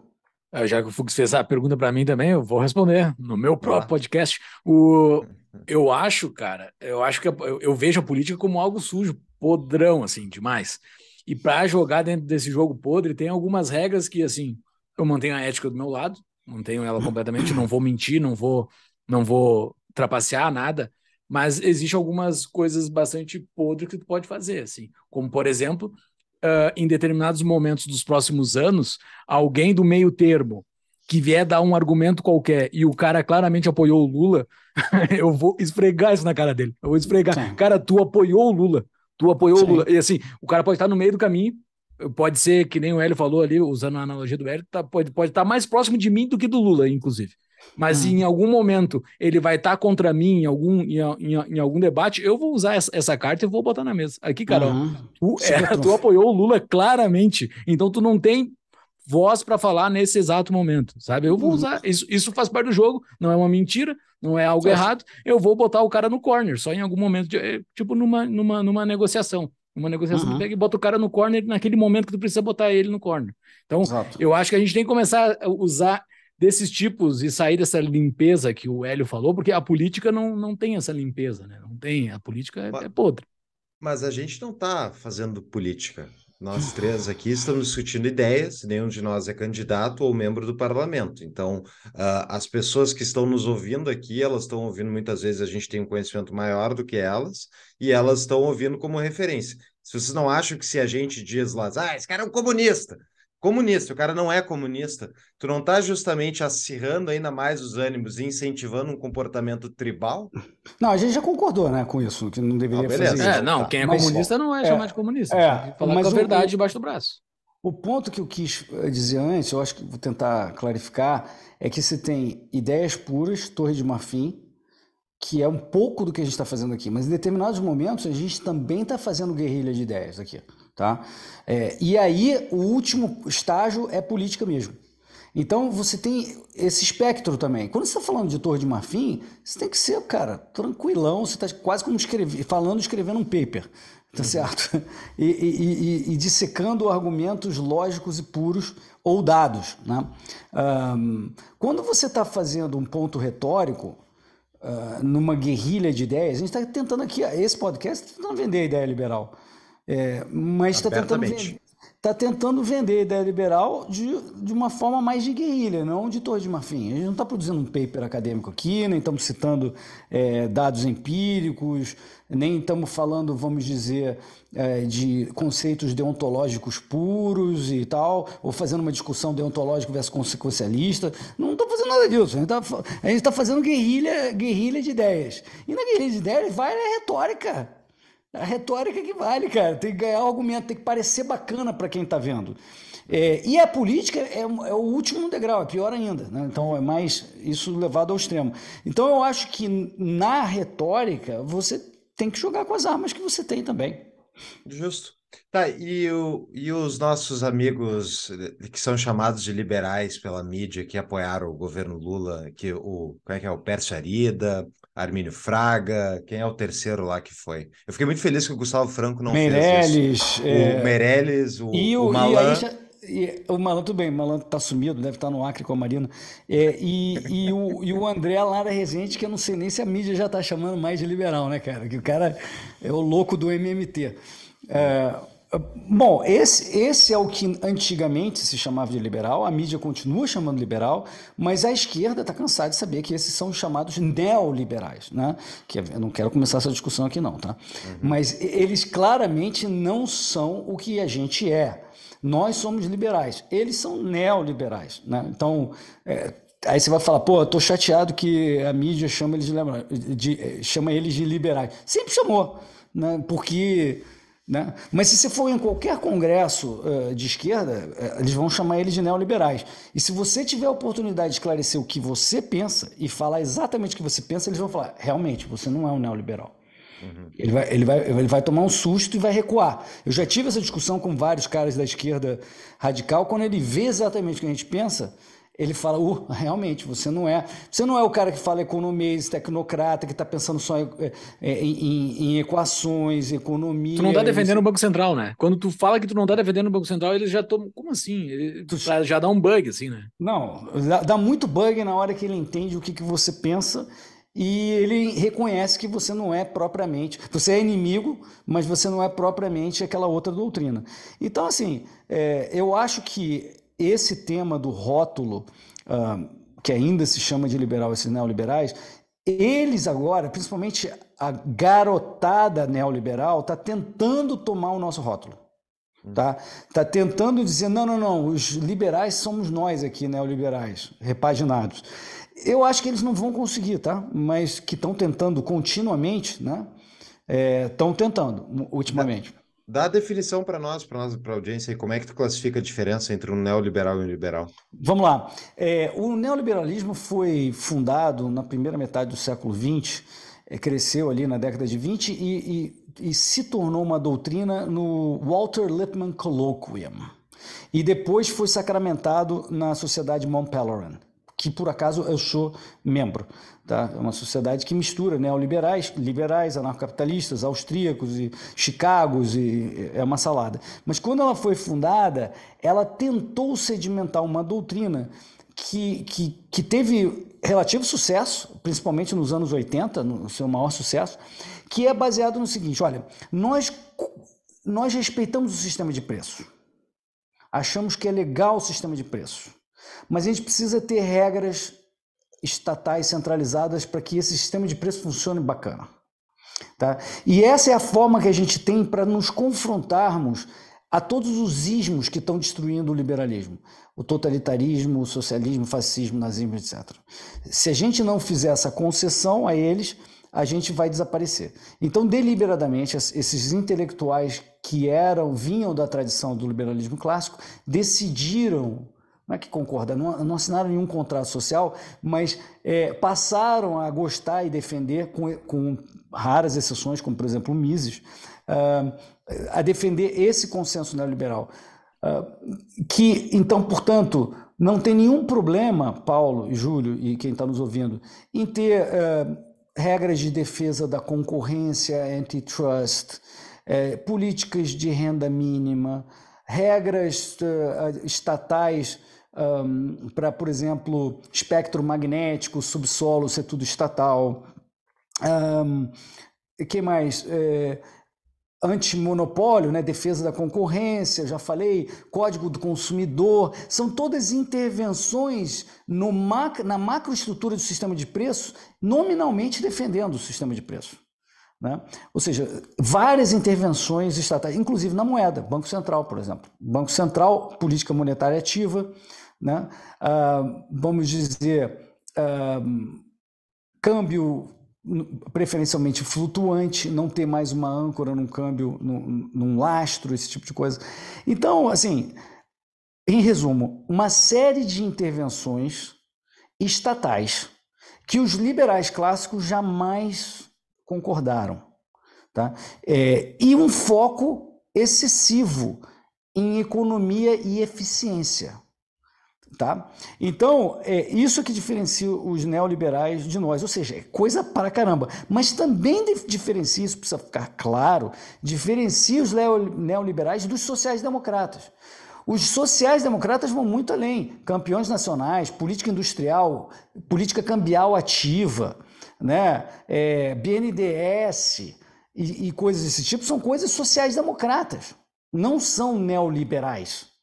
É, já que o Fux fez a pergunta para mim também, eu vou responder no meu próprio ah. podcast. O, eu acho, cara, eu acho que eu, eu vejo a política como algo sujo, podrão, assim, demais. E para jogar dentro desse jogo podre, tem algumas regras que, assim, eu mantenho a ética do meu lado, mantenho ela completamente, não vou mentir, não vou, não vou trapacear nada, mas existe algumas coisas bastante podres que tu pode fazer, assim, como por exemplo, uh, em determinados momentos dos próximos anos, alguém do meio termo que vier dar um argumento qualquer e o cara claramente apoiou o Lula, *laughs* eu vou esfregar isso na cara dele. Eu vou esfregar. Sim. Cara, tu apoiou o Lula. Tu apoiou Sim. o Lula. E assim, o cara pode estar no meio do caminho, pode ser que nem o Hélio falou ali, usando a analogia do Hélio, tá, pode, pode estar mais próximo de mim do que do Lula, inclusive. Mas hum. em algum momento ele vai estar tá contra mim em algum, em, em, em, algum debate, eu vou usar essa, essa carta e vou botar na mesa. Aqui, Carol, uhum. tu, é, é tu apoiou o Lula claramente, então tu não tem voz para falar nesse exato momento, sabe? Eu vou uhum. usar, isso, isso faz parte do jogo, não é uma mentira, não é algo errado, eu vou botar o cara no corner, só em algum momento, de, é, tipo numa, numa, numa negociação. Uma negociação uhum. pega e bota o cara no corner naquele momento que tu precisa botar ele no corner. Então, Exato. eu acho que a gente tem que começar a usar desses tipos e sair dessa limpeza que o Hélio falou, porque a política não, não tem essa limpeza, né? Não tem, a política é, é podre. Mas a gente não está fazendo política. Nós três aqui estamos discutindo ideias, nenhum de nós é candidato ou membro do parlamento. Então, uh, as pessoas que estão nos ouvindo aqui, elas estão ouvindo muitas vezes, a gente tem um conhecimento maior do que elas, e elas estão ouvindo como referência. Se vocês não acham que se a gente diz lá, ah, esse cara é um comunista, comunista, o cara não é comunista, tu não tá justamente acirrando ainda mais os ânimos e incentivando um comportamento tribal? Não, a gente já concordou, né, com isso, que não deveria ah, fazer isso. É, não, quem é tá, mas, comunista não é, é, chamado de comunista. É, falar mas com a verdade o, debaixo do braço. O ponto que eu quis eh, dizer antes, eu acho que vou tentar clarificar, é que se tem ideias puras, Torre de Marfim, que é um pouco do que a gente está fazendo aqui, mas em determinados momentos a gente também está fazendo guerrilha de ideias aqui. Tá? É, e aí, o último estágio é política mesmo. Então você tem esse espectro também. Quando você está falando de Torre de Marfim, você tem que ser, cara, tranquilão, você está quase como escrevi, falando, escrevendo um paper, tá uhum. certo? *laughs* E, e, e, e, dissecando argumentos lógicos e puros ou dados. Né? Um, quando você está fazendo um ponto retórico, uh, numa guerrilha de ideias, a gente está tentando aqui, esse podcast tá tentando vender a ideia liberal. É, mas está tentando, vender, tá tentando vender a ideia liberal de, de uma forma mais de guerrilha, não de Torre de Marfim. A gente não está produzindo um paper acadêmico aqui, nem estamos citando é, dados empíricos, nem estamos falando, vamos dizer, é, de conceitos deontológicos puros e tal, ou fazendo uma discussão deontológica versus consequencialista. Não estou fazendo nada disso. A gente está tá fazendo guerrilha, guerrilha de ideias. E na guerrilha de ideias vai a retórica a retórica que vale, cara. Tem que ganhar o argumento, tem que parecer bacana para quem está vendo. É, e a política é, é, o último degrau, é pior ainda. Né? Então é mais isso levado ao extremo. Então eu acho que na retórica você tem que jogar com as armas que você tem também. Justo. Tá, e, o, e os nossos amigos eh, que são chamados de liberais pela mídia, que apoiaram o governo Lula, que o, como é que é, o Pércio Arida, Armínio Fraga, quem é o terceiro lá que foi? Eu fiquei muito feliz que o Gustavo Franco não Meirelles, fez isso. É... O Meirelles, o, e o, o Malan... E, o Malan, tudo bem, o Malan tá sumido, deve estar tá no Acre com a Marina. É, e, e, o, e o André Lara Rezende, que eu não sei nem se a mídia já tá chamando mais de liberal, né, cara? Que o cara é o louco do MMT. É, Bom, esse, esse é o que antigamente se chamava de liberal, a mídia continua chamando liberal, mas a esquerda está cansada de saber que esses são chamados neoliberais, né? Que eu não quero começar essa discussão aqui não, tá? Uhum. Mas eles claramente não são o que a gente é. Nós somos liberais, eles são neoliberais, né? Então, é, aí você vai falar, pô, eu tô chateado que a mídia chama eles de, de, eh, chama eles de liberais. Sempre chamou, né? Porque né? Mas se você for em qualquer congresso uh, de esquerda, uh, eles vão chamar ele de neoliberais. E se você tiver a oportunidade de esclarecer o que você pensa e falar exatamente o que você pensa, eles vão falar: realmente, você não é um neoliberal. Uhum. Ele, vai, ele, vai, ele vai tomar um susto e vai recuar. Eu já tive essa discussão com vários caras da esquerda radical. Quando ele vê exatamente o que a gente pensa, ele fala, uh, realmente, você não é. Você não é o cara que fala economês, tecnocrata, que está pensando só eh, eh, em, em, em, equações, economia. Tu não está defendendo o Banco Central, né? Quando tu fala que tu não está defendendo o Banco Central, ele já tomam. Como assim? Ele, tu... Já dá um bug, assim, né? Não, dá muito bug na hora que ele entende o que, que você pensa e ele reconhece que você não é propriamente, você é inimigo, mas você não é propriamente aquela outra doutrina. Então, assim, é, eu acho que esse tema do rótulo, ah, que ainda se chama de liberal, esses neoliberais, eles agora, principalmente a garotada neoliberal, está tentando tomar o nosso rótulo. Tá? tá tentando dizer, não, não, não, os liberais somos nós aqui, neoliberais, repaginados. Eu acho que eles não vão conseguir, tá? Mas que estão tentando continuamente, né? Estão é, tentando ultimamente. Dá a definição para nós, para nós, para a audiência, e como é que tu classifica a diferença entre um neoliberal e um liberal? Vamos lá. É, o neoliberalismo foi fundado na primeira metade do século XX, é, cresceu ali na década de 20 e, e, e se tornou uma doutrina no Walter Lippmann Colloquium. E depois foi sacramentado na Sociedade Mont Pelerin que por acaso eu sou membro. Tá? É uma sociedade que mistura neoliberais, liberais, anarcocapitalistas, austríacos e chicagos, e é uma salada. Mas quando ela foi fundada, ela tentou sedimentar uma doutrina que, que, que teve relativo sucesso, principalmente nos anos 80, no seu maior sucesso, que é baseado no seguinte: olha, nós, nós respeitamos o sistema de preços. Achamos que é legal o sistema de preços. Mas a gente precisa ter regras estatais centralizadas para que esse sistema de preço funcione bacana. Tá? E essa é a forma que a gente tem para nos confrontarmos a todos os ismos que estão destruindo o liberalismo, o totalitarismo, o socialismo, o fascismo, o nazismo, etc. Se a gente não fizer essa concessão a eles, a gente vai desaparecer. Então, deliberadamente, esses intelectuais que eram, vinham da tradição do liberalismo clássico, decidiram não é que concorda, não, não assinaram nenhum contrato social, mas é, passaram a gostar e defender, com, com, raras exceções, como por exemplo o Mises, uh, a defender esse consenso neoliberal. Uh, que, então, portanto, não tem nenhum problema, Paulo e Júlio e quem está nos ouvindo, em ter uh, regras de defesa da concorrência, antitrust, é, políticas de renda mínima, regras estatais um, para, por exemplo, espectro magnético, subsolo ser tudo estatal. Um, que mais? É, antimonopólio, né, defesa da concorrência, já falei, código do consumidor, são todas intervenções no na macroestrutura do sistema de preço, nominalmente defendendo o sistema de preço. Né? Ou seja, várias intervenções estatais, inclusive na moeda, Banco Central, por exemplo. Banco Central, política monetária ativa, né? Uh, vamos dizer, uh, câmbio preferencialmente flutuante, não ter mais uma âncora num câmbio, num, num lastro, esse tipo de coisa. Então, assim, em resumo, uma série de intervenções estatais que os liberais clássicos jamais concordaram. Tá? É, e um foco excessivo em economia e eficiência. Tá? Então, é isso que diferencia os neoliberais de nós, ou seja, é coisa para caramba. Mas também diferencia, isso precisa ficar claro, diferencia os neoliberais dos sociais-democratas. Os sociais-democratas vão muito além, campeões nacionais, política industrial, política cambial ativa, né? É, BNDS e, e coisas desse tipo, são coisas sociais-democratas, não são neoliberais.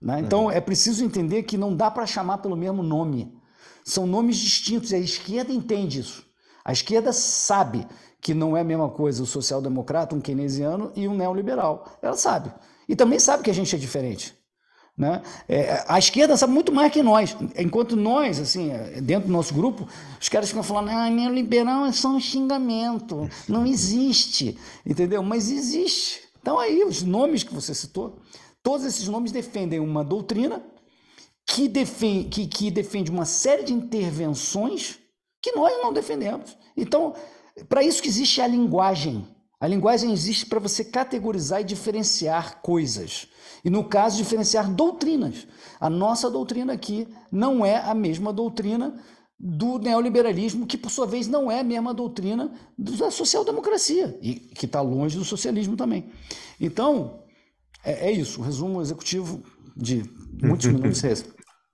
Né? É. Então uhum. é preciso entender que não dá para chamar pelo mesmo nome. São nomes distintos e a esquerda entende isso. A esquerda sabe que não é a mesma coisa o social-democrata, um keynesiano e um neoliberal. Ela sabe. E também sabe que a gente é diferente. Né? É, a esquerda sabe muito mais que nós. Enquanto nós, assim, é, dentro do nosso grupo, os caras ficam falando, ah, neoliberal é só um xingamento, não existe. Entendeu? Mas existe. Então aí, os nomes que você citou Todos esses nomes defendem uma doutrina que defende, que, que defende uma série de intervenções que nós não defendemos. Então, para isso que existe a linguagem. A linguagem existe para você categorizar e diferenciar coisas. E no caso, diferenciar doutrinas. A nossa doutrina aqui não é a mesma doutrina do neoliberalismo, que por sua vez não é a mesma doutrina da social-democracia, e que está longe do socialismo também. Então, é, é isso, o resumo executivo de muitos *laughs* minutos é extra.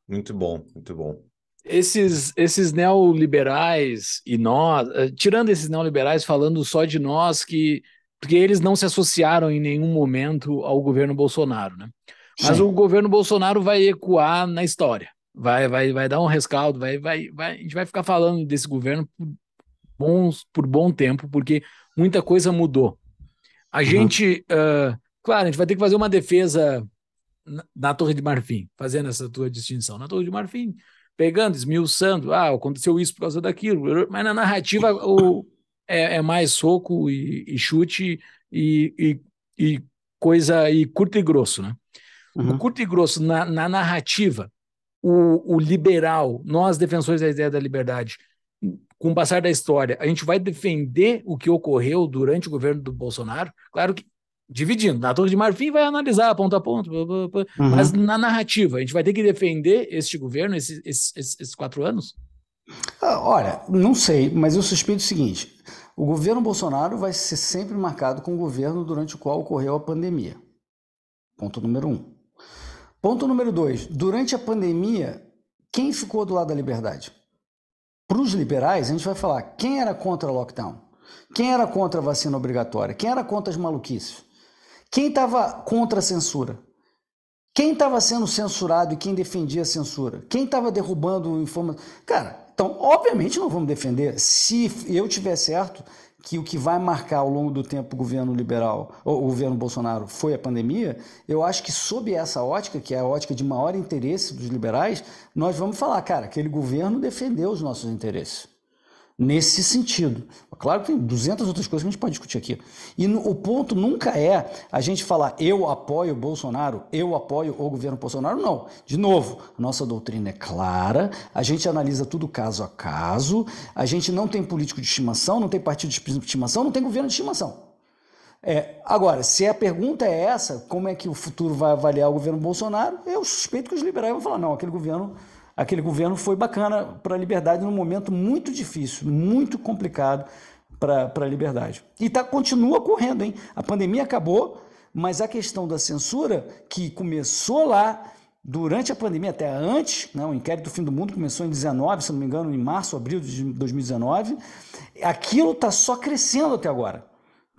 Muito bom, muito bom. Esses, esses neoliberais e nós, eh, tirando esses neoliberais, falando só de nós, que porque eles não se associaram em nenhum momento ao governo Bolsonaro, né? Mas Sim. o governo Bolsonaro vai ecoar na história, vai, vai, vai dar um rescaldo, vai, vai, vai, a gente vai ficar falando desse governo por, bons, por bom tempo, porque muita coisa mudou. A uhum. gente uh, Claro, a gente vai ter que fazer uma defesa na, na Torre de Marfim, fazendo essa tua distinção. Na Torre de Marfim, pegando, esmiuçando, ah, aconteceu isso por causa daquilo, mas na narrativa o, é, é mais soco e, e chute e, e, e, coisa e curto e grosso, né? Uhum. O curto e grosso na, na narrativa, o, o, liberal, nós defensores da ideia da liberdade, com o passar da história, a gente vai defender o que ocorreu durante o governo do Bolsonaro? Claro que dividindo. Na Torre de Marfim vai analisar ponto a ponto, blá, blá, blá. Uhum. mas na narrativa, a gente vai ter que defender este governo, esses, esses, esses quatro anos? Ah, olha, não sei, mas eu suspeito o seguinte: o governo Bolsonaro vai ser sempre marcado com o governo durante o qual ocorreu a pandemia. Ponto número um. Ponto número dois: durante a pandemia, quem ficou do lado da liberdade? Para os liberais, a gente vai falar quem era contra o lockdown, quem era contra a vacina obrigatória, quem era contra as maluquices. Quem estava contra a censura? Quem estava sendo censurado e quem defendia a censura? Quem estava derrubando informação? Cara, então, obviamente não vamos defender. Se eu tiver certo que o que vai marcar ao longo do tempo o governo liberal, ou o governo Bolsonaro, foi a pandemia, eu acho que sob essa ótica, que é a ótica de maior interesse dos liberais, nós vamos falar, cara, aquele governo defendeu os nossos interesses nesse sentido. Claro que tem 200 outras coisas que a gente pode discutir aqui. E no, o ponto nunca é a gente falar eu apoio o Bolsonaro, eu apoio o governo Bolsonaro, não. De novo, nossa doutrina é clara, a gente analisa tudo caso a caso, a gente não tem político de estimação, não tem partido de estimação, não tem governo de estimação. É, agora, se a pergunta é essa, como é que o futuro vai avaliar o governo Bolsonaro, eu suspeito que os liberais vão falar, não, aquele governo aquele governo foi bacana para a liberdade num momento muito difícil, muito complicado para a liberdade. E tá, continua correndo, hein? A pandemia acabou, mas a questão da censura, que começou lá durante a pandemia, até antes, né, o inquérito do fim do mundo começou em 19, se não me engano, em março, abril de 2019, aquilo está só crescendo até agora.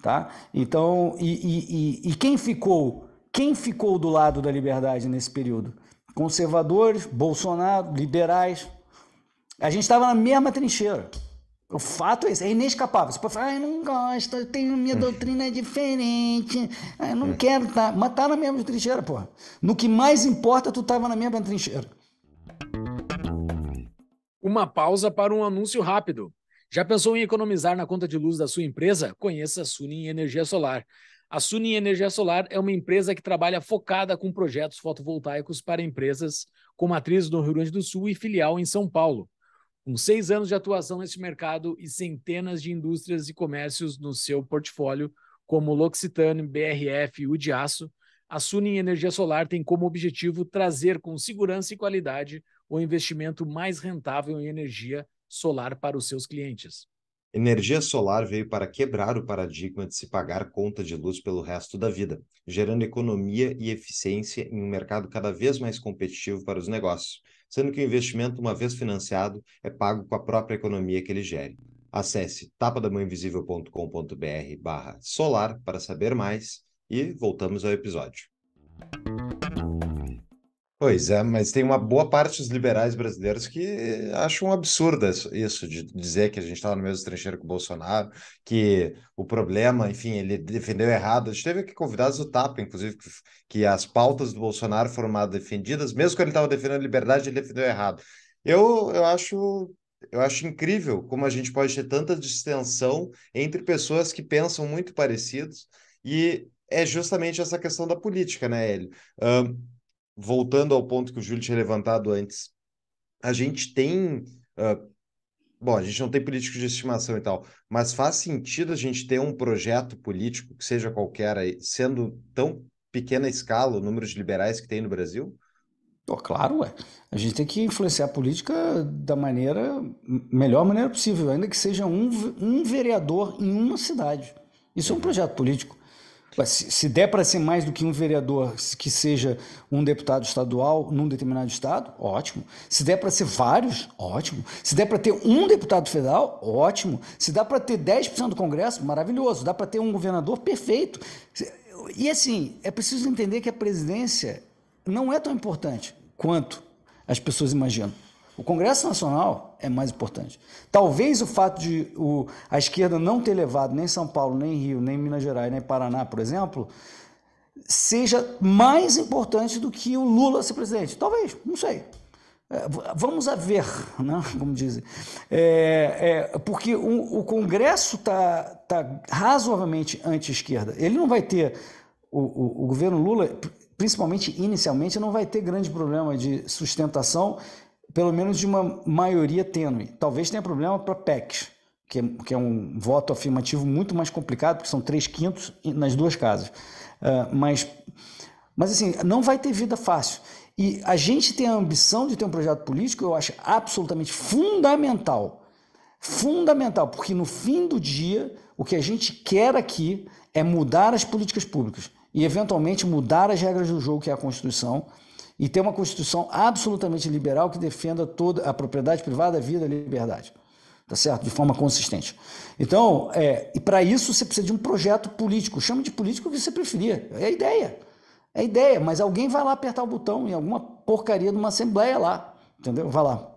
Tá? Então, e, e, e, e quem ficou? Quem ficou do lado da liberdade nesse período? conservadores, Bolsonaro, liberais. A gente estava na mesma trincheira. O fato é esse, é inescapável. Você pode falar, ah, eu não gosto, eu tenho minha hum. doutrina diferente, eu não quero estar. Tá. Mas tá na mesma trincheira, porra. No que mais importa, tu estava na mesma trincheira. Uma pausa para um anúncio rápido. Já pensou em economizar na conta de luz da sua empresa? Conheça a Sunin Energia Solar. A Sunin Energia Solar é uma empresa que trabalha focada com projetos fotovoltaicos para empresas com matriz no Rio Grande do Sul e filial em São Paulo. Com seis anos de atuação neste mercado e centenas de indústrias e comércios no seu portfólio, como L'Occitane, BRF e Udiaço, a Sunin Energia Solar tem como objetivo trazer com segurança e qualidade o investimento mais rentável em energia solar para os seus clientes. Energia solar veio para quebrar o paradigma de se pagar conta de luz pelo resto da vida, gerando economia e eficiência em um mercado cada vez mais competitivo para os negócios, sendo que o investimento, uma vez financiado, é pago com a própria economia que ele gere. Acesse tapadamãoinvisível.com.br barra solar para saber mais e voltamos ao episódio. Pois é, mas tem uma boa parte dos liberais brasileiros que eh, acham absurdo isso, isso de dizer que a gente estava tá no mesmo trincheiro que o Bolsonaro, que o problema, enfim, ele defendeu errado. A gente teve aqui convidados do TAP, inclusive, que, que as pautas do Bolsonaro foram mal defendidas, mesmo quando ele estava defendendo a liberdade, ele defendeu errado. Eu, eu acho eu acho incrível como a gente pode ter tanta distensão entre pessoas que pensam muito parecidos e é justamente essa questão da política, né, Hélio? voltando ao ponto que o Júlio tinha levantado antes, a gente tem. Uh, bom, a gente não tem políticos de estimação e tal, mas faz sentido a gente ter um projeto político, que seja qualquer, aí, sendo tão pequena escala o número de liberais que tem no Brasil? Oh, claro, ué. A gente tem que influenciar a política da maneira melhor maneira possível, ainda que seja um, um vereador em uma cidade. Isso é um uhum. projeto político se der para ser mais do que um vereador que seja um deputado estadual num determinado estado, ótimo. Se der para ser vários, ótimo. Se der para ter um deputado federal, ótimo. Se dá para ter 10% do Congresso, maravilhoso. Dá para ter um governador, perfeito. E assim, é preciso entender que a presidência não é tão importante quanto as pessoas imaginam. O Congresso Nacional é mais importante. Talvez o fato de o, a esquerda não ter levado nem São Paulo, nem Rio, nem Minas Gerais, nem Paraná, por exemplo, seja mais importante do que o Lula ser presidente. Talvez, não sei. É, vamos a ver, né? *laughs* como dizem. É, é, porque o, o Congresso está tá razoavelmente anti-esquerda. Ele não vai ter. o, o, o governo Lula principalmente inicialmente, não vai ter grande problema de sustentação pelo menos de uma maioria tênue. Talvez tenha problema para PECs, que é, que é, um voto afirmativo muito mais complicado, porque são três quintos nas duas casas. Uh, mas, mas, assim, não vai ter vida fácil. E a gente tem a ambição de ter um projeto político, eu acho absolutamente fundamental. Fundamental, porque no fim do dia, o que a gente quer aqui é mudar as políticas públicas e, eventualmente, mudar as regras do jogo, que é a Constituição, e ter uma Constituição absolutamente liberal que defenda toda a propriedade privada, a vida, a liberdade. Tá certo? De forma consistente. Então, é, e para isso você precisa de um projeto político. Chame de político o que você preferir. É a ideia. É a ideia, mas alguém vai lá apertar o botão em alguma porcaria de uma assembleia lá. Entendeu? Vai lá.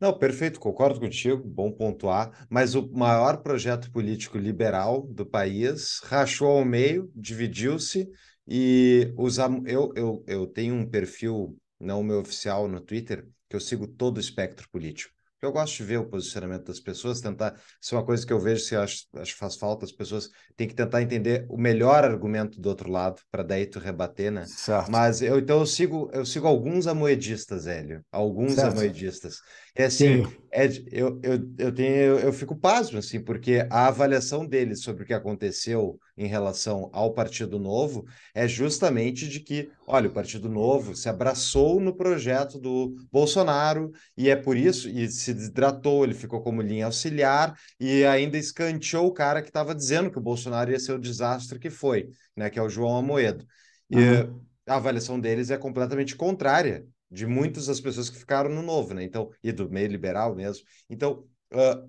Não, perfeito, concordo contigo, bom pontuar. Mas o maior projeto político liberal do país rachou ao meio, dividiu-se e usar eu, eu, eu tenho um perfil não meu oficial no Twitter, que eu sigo todo o espectro político. Eu gosto de ver o posicionamento das pessoas, tentar. Isso é uma coisa que eu vejo, se acho, acho faz falta, as pessoas têm que tentar entender o melhor argumento do outro lado, para daí tu rebater, né? Certo. Mas eu então eu sigo, eu sigo alguns amoedistas, Hélio. Alguns certo. amoedistas. É assim, é eu, eu, eu, tenho, eu, eu fico pasmo, assim, porque a avaliação deles sobre o que aconteceu em relação ao Partido Novo é justamente de que, olha, o Partido Novo se abraçou no projeto do Bolsonaro e é por isso, e se desidratou, ele ficou como linha auxiliar e ainda escanteou o cara que estava dizendo que o Bolsonaro ia ser o desastre que foi, né, que é o João Amoedo. E uhum. a avaliação deles é completamente contrária de muitas das pessoas que ficaram no novo, né? Então, e do meio liberal mesmo. Então, uh,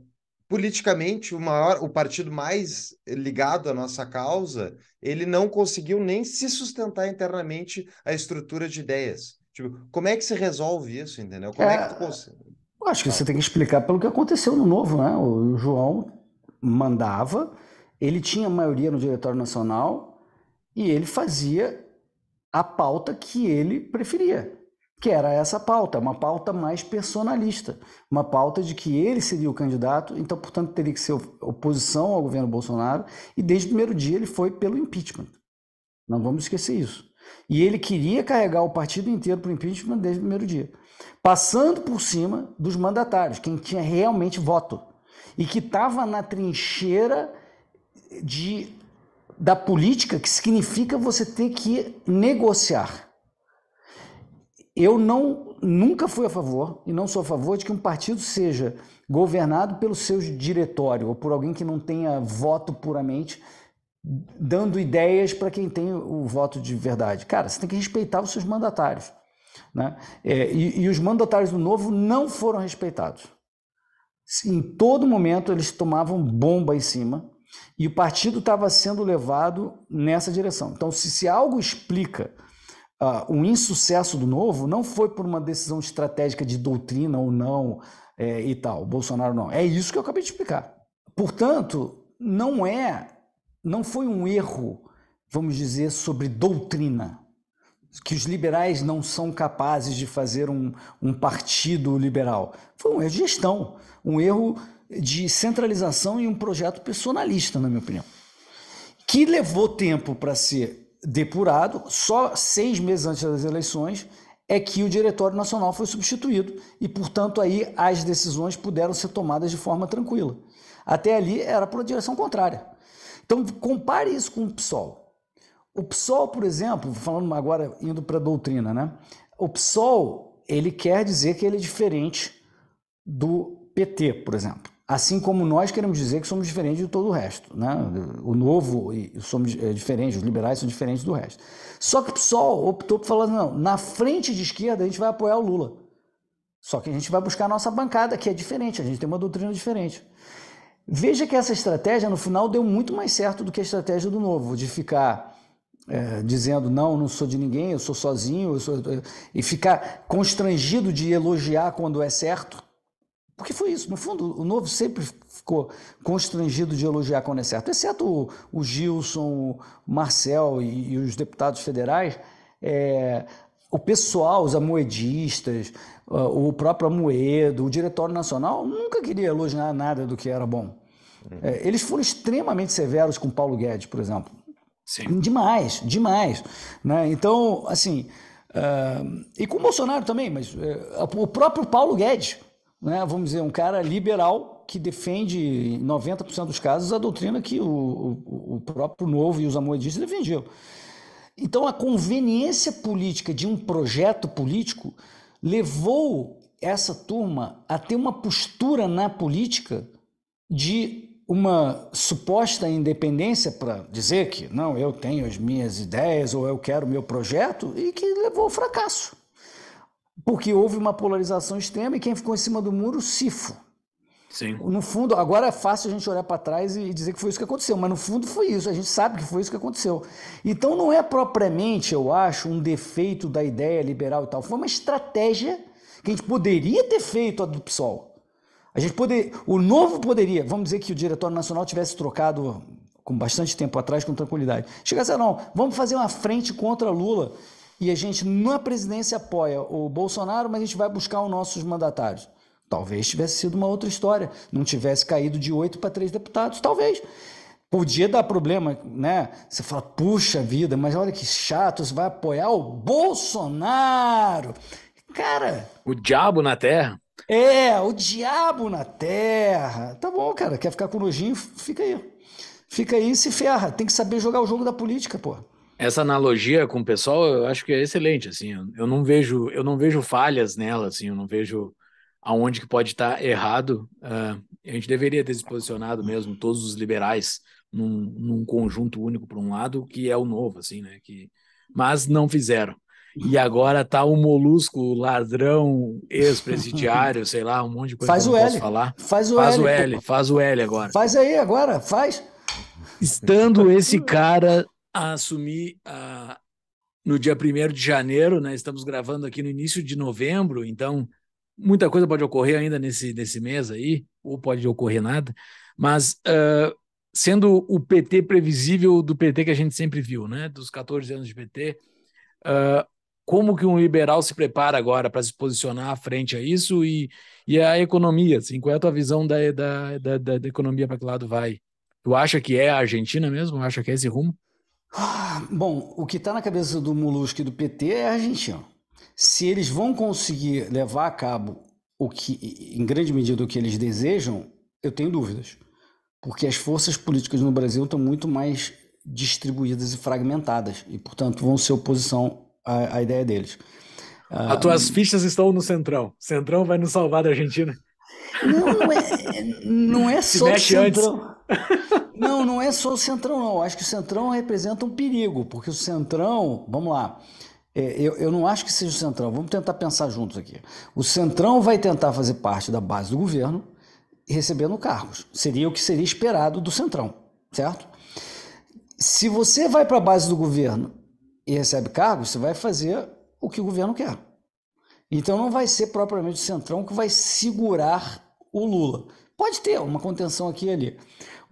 politicamente, o maior, o partido mais ligado à nossa causa, ele não conseguiu nem se sustentar internamente a estrutura de ideias. Tipo, como é que se resolve isso, entendeu? Como é, é que tu é, consegue? Acho que você tem que explicar pelo que aconteceu no novo, né? O João mandava, ele tinha maioria no Diretório Nacional e ele fazia a pauta que ele preferia que era essa pauta, uma pauta mais personalista, uma pauta de que ele seria o candidato, então, portanto, teria que ser oposição ao governo Bolsonaro, e desde o primeiro dia ele foi pelo impeachment. Não vamos esquecer isso. E ele queria carregar o partido inteiro para o impeachment desde o primeiro dia, passando por cima dos mandatários, quem tinha realmente voto, e que estava na trincheira de, da política, que significa você ter que negociar eu não nunca fui a favor e não sou a favor de que um partido seja governado pelo seu diretório ou por alguém que não tenha voto puramente dando ideias para quem tem o voto de verdade. Cara, você tem que respeitar os seus mandatários. Né? É, e, e, os mandatários do Novo não foram respeitados. Em todo momento eles tomavam bomba em cima e o partido estava sendo levado nessa direção. Então, se, se algo explica ah, o insucesso do novo não foi por uma decisão estratégica de doutrina ou não é, e tal, Bolsonaro não. É isso que eu acabei de explicar. Portanto, não é, não foi um erro, vamos dizer, sobre doutrina que os liberais não são capazes de fazer um, um partido liberal. Foi um erro de gestão, um erro de centralização e um projeto personalista, na minha opinião, que levou tempo para ser depurado, só seis meses antes das eleições, é que o Diretório Nacional foi substituído e, portanto, aí as decisões puderam ser tomadas de forma tranquila. Até ali era para a direção contrária. Então, compare isso com o PSOL. O PSOL, por exemplo, falando agora indo para a doutrina, né? O PSOL, ele quer dizer que ele é diferente do PT, por exemplo. Assim como nós queremos dizer que somos diferentes de todo o resto. Né? O novo somos é, diferentes, os liberais são diferentes do resto. Só que o PSOL optou por falar: não, na frente de esquerda a gente vai apoiar o Lula. Só que a gente vai buscar a nossa bancada, que é diferente, a gente tem uma doutrina diferente. Veja que essa estratégia, no final, deu muito mais certo do que a estratégia do novo, de ficar é, dizendo não, não sou de ninguém, eu sou sozinho, eu sou... É, e ficar constrangido de elogiar quando é certo porque foi isso. No fundo, o Novo sempre ficou constrangido de elogiar quando é certo, exceto o, o Gilson, o Marcel e, e os deputados federais. É, o pessoal, os amoedistas, o próprio Amoedo, o Diretório Nacional, nunca queria elogiar nada do que era bom. É, eles foram extremamente severos com Paulo Guedes, por exemplo. Sim. Demais, demais. Né? Então, assim. Uh, e com o Bolsonaro também, mas uh, o próprio Paulo Guedes né, vamos dizer, um cara liberal que defende, em 90% dos casos, a doutrina que o, o, o próprio Novo e os amoedistas defendiam. Então, a conveniência política de um projeto político levou essa turma a ter uma postura na política de uma suposta independência para dizer que não, eu tenho as minhas ideias ou eu quero o meu projeto e que levou ao fracasso. Porque houve uma polarização extrema e quem ficou em cima do muro, sifo. Sim. No fundo, agora é fácil a gente olhar para trás e dizer que foi isso que aconteceu, mas no fundo foi isso, a gente sabe que foi isso que aconteceu. Então não é propriamente, eu acho, um defeito da ideia liberal e tal, foi uma estratégia que a gente poderia ter feito a do PSOL. A gente poder, o novo poderia, vamos dizer que o diretório nacional tivesse trocado com bastante tempo atrás, com tranquilidade. Chegasse a não, vamos fazer uma frente contra Lula e a gente na presidência apoia o Bolsonaro, mas a gente vai buscar os nossos mandatários. Talvez tivesse sido uma outra história, não tivesse caído de oito para três deputados, talvez. Podia dar problema, né? Você fala, puxa vida, mas olha que chato, você vai apoiar o Bolsonaro. Cara. O diabo na terra. É, o diabo na terra. Tá bom, cara, quer ficar com nojinho? Fica aí. Fica aí e se ferra. Tem que saber jogar o jogo da política, pô essa analogia com o pessoal, eu acho que é excelente, assim, eu não vejo, eu não vejo falhas nela, assim, eu não vejo aonde que pode estar tá errado. Uh, a gente deveria ter se posicionado mesmo, todos os liberais, num, num conjunto único para um lado, que é o novo, assim, né? Que, mas não fizeram. E agora tá o um molusco, ladrão, ex-presidiário, sei lá, um monte de coisa faz que eu não posso falar. Faz o faz L. o L, faz o L agora. Faz aí agora, faz. Estando esse cara a assumir a, no dia 1 de janeiro, né? Estamos gravando aqui no início de novembro, então muita coisa pode ocorrer ainda nesse, nesse mês aí, ou pode ocorrer nada, mas uh, sendo o PT previsível do PT que a gente sempre viu, né? Dos 14 anos de PT, uh, como que um liberal se prepara agora para se posicionar à frente a isso e, e a economia, assim, qual é a tua visão da, da, da, da economia para que lado vai? Tu acha que é a Argentina mesmo? Acha que é esse rumo? Ah, bom, o que está na cabeça do Molusco e do PT é a Argentina. Se eles vão conseguir levar a cabo o que, em grande medida, o que eles desejam, eu tenho dúvidas. Porque as forças políticas no Brasil estão muito mais distribuídas e fragmentadas e, portanto, vão ser oposição à, à ideia deles. As tuas fichas estão no Centrão. Centrão vai nos salvar da Argentina. Não, não é, não é *laughs* só o Centrão. Antes. *laughs* Não, não é só o Centrão, não. Acho que o Centrão representa um perigo, porque o Centrão, vamos lá, é, eu, eu não acho que seja o Centrão, vamos tentar pensar juntos aqui. O Centrão vai tentar fazer parte da base do governo recebendo cargos. Seria o que seria esperado do Centrão, certo? Se você vai para a base do governo e recebe cargos, você vai fazer o que o governo quer. Então não vai ser propriamente o Centrão que vai segurar o Lula. Pode ter uma contenção aqui e ali.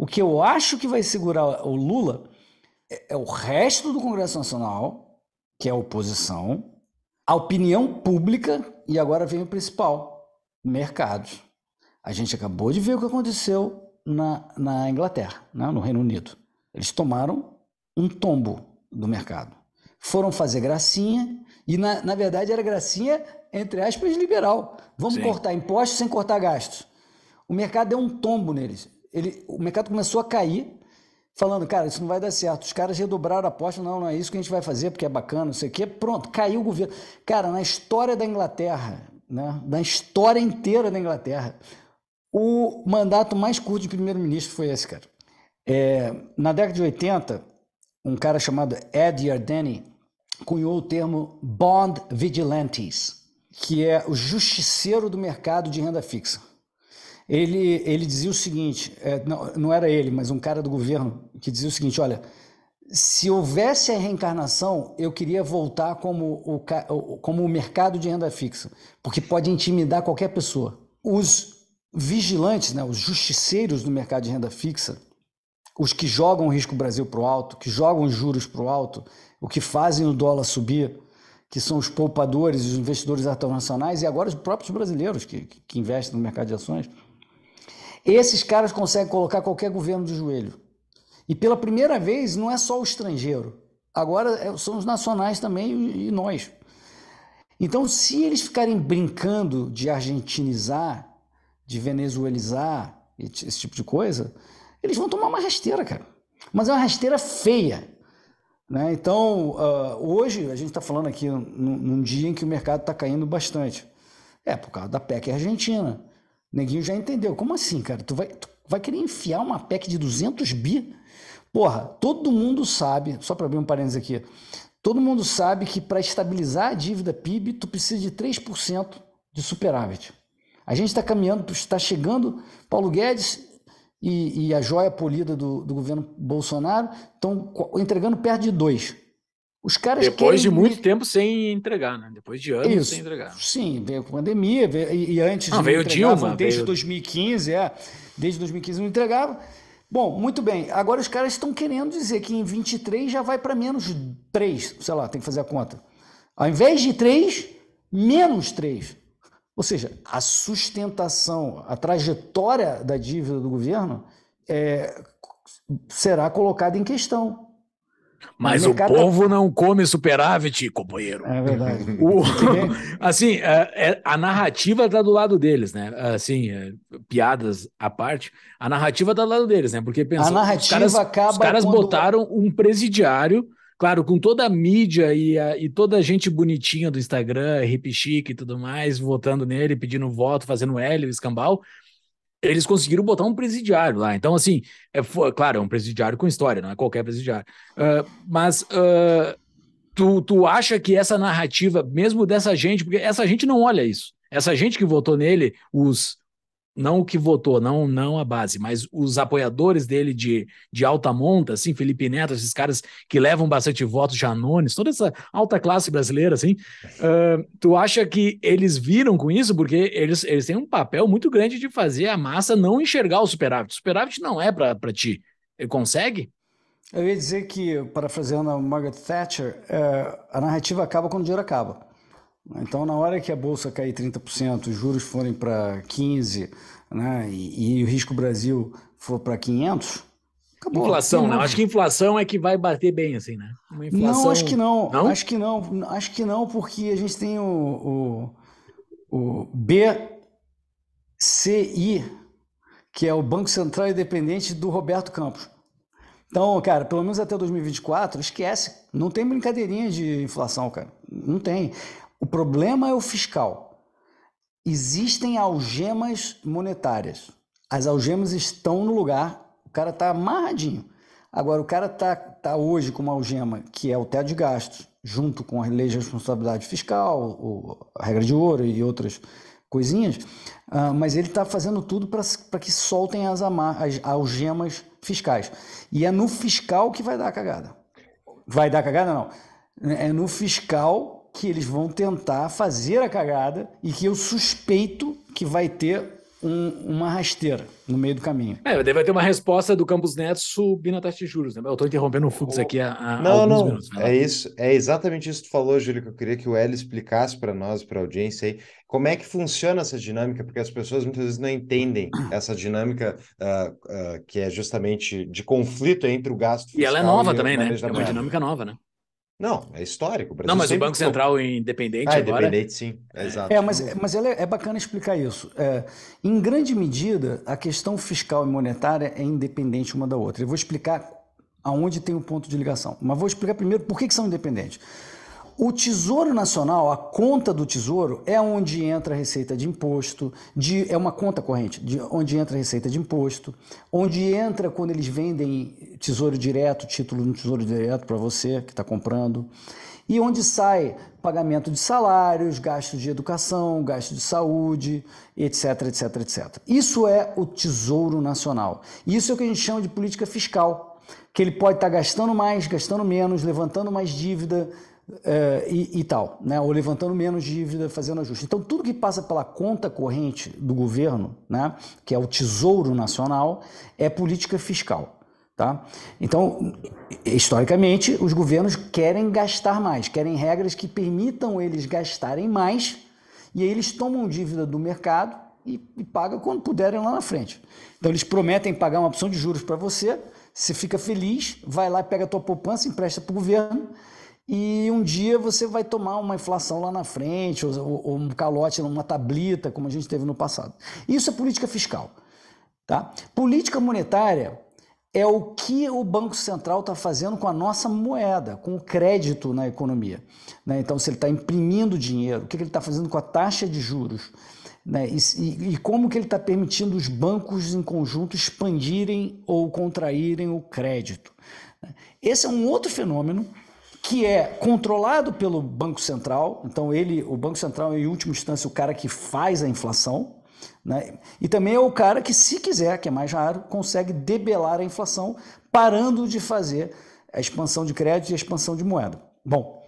O que eu acho que vai segurar o Lula é, é o resto do Congresso Nacional, que é a oposição, a opinião pública e agora vem o principal: mercados. A gente acabou de ver o que aconteceu na, na Inglaterra, né, no Reino Unido. Eles tomaram um tombo do mercado. Foram fazer gracinha, e na, na verdade era gracinha, entre aspas, liberal. Vamos Sim. cortar impostos sem cortar gastos. O mercado deu um tombo neles ele, o mercado começou a cair, falando, cara, isso não vai dar certo. Os caras redobraram a aposta, não, não é isso que a gente vai fazer, porque é bacana, não sei o quê. Pronto, caiu o governo. Cara, na história da Inglaterra, né, na história inteira da Inglaterra, o mandato mais curto de primeiro-ministro foi esse, cara. É, na década de 80, um cara chamado Ed Yardeni cunhou o termo Bond Vigilantes, que é o justiceiro do mercado de renda fixa. Ele, ele dizia o seguinte: é, não, não era ele, mas um cara do governo que dizia o seguinte: olha, se houvesse a reencarnação, eu queria voltar como o, como o mercado de renda fixa, porque pode intimidar qualquer pessoa. Os vigilantes, né, os justiceiros do mercado de renda fixa, os que jogam o risco Brasil para o alto, que jogam os juros para o alto, o que fazem o dólar subir, que são os poupadores, os investidores internacionais e agora os próprios brasileiros que, que investem no mercado de ações, esses caras conseguem colocar qualquer governo de joelho. E pela primeira vez, não é só o estrangeiro. Agora é, são os nacionais também e nós. Então, se eles ficarem brincando de argentinizar, de venezuelizar, esse tipo de coisa, eles vão tomar uma rasteira, cara. Mas é uma rasteira feia. Né? Então, uh, hoje, a gente está falando aqui num, num, dia em que o mercado está caindo bastante. É por causa da PEC argentina. Neguinho já entendeu. Como assim, cara? Tu vai, tu vai querer enfiar uma PEC de 200 bi? Porra, todo mundo sabe, só para abrir um parênteses aqui, todo mundo sabe que para estabilizar a dívida PIB, tu precisa de 3% de superávit. A gente está caminhando, está chegando, Paulo Guedes e, e a joia polida do, do governo Bolsonaro estão entregando perto de 2%. Os caras Depois de muito tempo sem entregar, né? Depois de anos Isso. sem entregar. Sim, veio com a pandemia, veio, e antes não, ah, veio Dilma, desde veio... 2015, é, desde 2015 não entregava. Bom, muito bem. Agora os caras estão querendo dizer que em 23 já vai para menos 3, sei lá, tem que fazer a conta. Ao invés de 3, menos 3. Ou seja, a sustentação, a trajetória da dívida do governo é, será colocada em questão. Mas o, é povo não come superávit, companheiro. É verdade. *laughs* O... É. *laughs* assim, a, é, a narrativa está do lado deles, né? Assim, piadas à parte, a narrativa está do lado deles, né? Porque pensa, a narrativa os caras, acaba os caras quando... botaram um presidiário, claro, com toda a mídia e, a, e toda a gente bonitinha do Instagram, hip e tudo mais, votando nele, pedindo voto, fazendo hélio escambau eles conseguiram botar um presidiário lá. Então, assim, é, foi, claro, é um presidiário com história, não é qualquer presidiário. Uh, mas uh, tu, tu acha que essa narrativa, mesmo dessa gente, porque essa gente não olha isso. Essa gente que votou nele, os não o que votou, não, não a base, mas os apoiadores dele de, de alta monta, assim, Felipe Neto, esses caras que levam bastante votos, Janones, toda essa alta classe brasileira, assim, uh, tu acha que eles viram com isso? Porque eles, eles têm um papel muito grande de fazer a massa não enxergar o superávit. O superávit não é para ti. Ele consegue? Eu ia dizer que, parafraseando a Margaret Thatcher, uh, a narrativa acaba quando o dinheiro acaba. Então, na hora que a bolsa cair 30%, os juros forem para 15%, né, e, e, o risco Brasil for para 500, acabou. Inflação, não. Né? Acho que inflação é que vai bater bem, assim, né? Inflação... Não, acho que não. não. Acho que não. Acho que não, porque a gente tem o, o, o BCI, que é o Banco Central Independente do Roberto Campos. Então, cara, pelo menos até 2024, esquece. Não tem brincadeirinha de inflação, cara. Não tem. O problema é o fiscal. Existem algemas monetárias. As algemas estão no lugar, o cara está amarradinho. Agora, o cara está tá hoje com uma algema que é o teto de gastos, junto com a lei de responsabilidade fiscal, a regra de ouro e outras coisinhas, ah, mas ele está fazendo tudo para que soltem as, as algemas fiscais. E é no fiscal que vai dar a cagada. Vai dar a cagada, não. É no fiscal que eles vão tentar fazer a cagada e que eu suspeito que vai ter um, uma rasteira no meio do caminho. É, vai ter uma resposta do Campos Neto subindo a taxa de juros. Né? Eu estou interrompendo o Fux aqui há, há não, alguns não. minutos. Não, né? não. É isso, é exatamente isso que tu falou, Júlio, que eu queria que o Hélio explicasse para nós, para a audiência aí, como é que funciona essa dinâmica, porque as pessoas muitas vezes não entendem essa dinâmica uh, uh, que é justamente de conflito entre o gasto fiscal e ela é nova também, né? É uma dinâmica nova, né? Não, é histórico. não, mas o Banco Central é independente ah, agora. Independente, sim, é, exato. É, mas, mas é, é bacana explicar isso. É, em grande medida, a questão fiscal e monetária é independente uma da outra. Eu vou explicar aonde tem o um ponto de ligação. Mas vou explicar primeiro por que, que são independentes. O Tesouro Nacional, a conta do Tesouro, é onde entra a receita de imposto, de, é uma conta corrente, de, onde entra a receita de imposto, onde entra quando eles vendem Tesouro Direto, título no Tesouro Direto para você que está comprando, e onde sai pagamento de salários, gastos de educação, gastos de saúde, etc, etc, etc. Isso é o Tesouro Nacional. Isso é o que a gente chama de política fiscal, que ele pode estar tá gastando mais, gastando menos, levantando mais dívida, é, e, e, tal, né? ou levantando menos dívida, fazendo ajuste. Então, tudo que passa pela conta corrente do governo, né? que é o Tesouro Nacional, é política fiscal. Tá? Então, historicamente, os governos querem gastar mais, querem regras que permitam eles gastarem mais, e aí eles tomam dívida do mercado e, e pagam quando puderem lá na frente. Então, eles prometem pagar uma opção de juros para você, você fica feliz, vai lá, pega a tua poupança, empresta para o governo, e um dia você vai tomar uma inflação lá na frente, ou, ou um calote numa tablita, como a gente teve no passado. Isso é política fiscal. Tá? Política monetária é o que o Banco Central está fazendo com a nossa moeda, com o crédito na economia. Né? Então, se ele está imprimindo dinheiro, o que, que ele está fazendo com a taxa de juros? Né? E, e, e como que ele está permitindo os bancos em conjunto expandirem ou contraírem o crédito? Né? Esse é um outro fenômeno que é controlado pelo Banco Central, então ele, o Banco Central é em última instância o cara que faz a inflação, né? e também é o cara que, se quiser, que é mais raro, consegue debelar a inflação, parando de fazer a expansão de crédito e a expansão de moeda. Bom,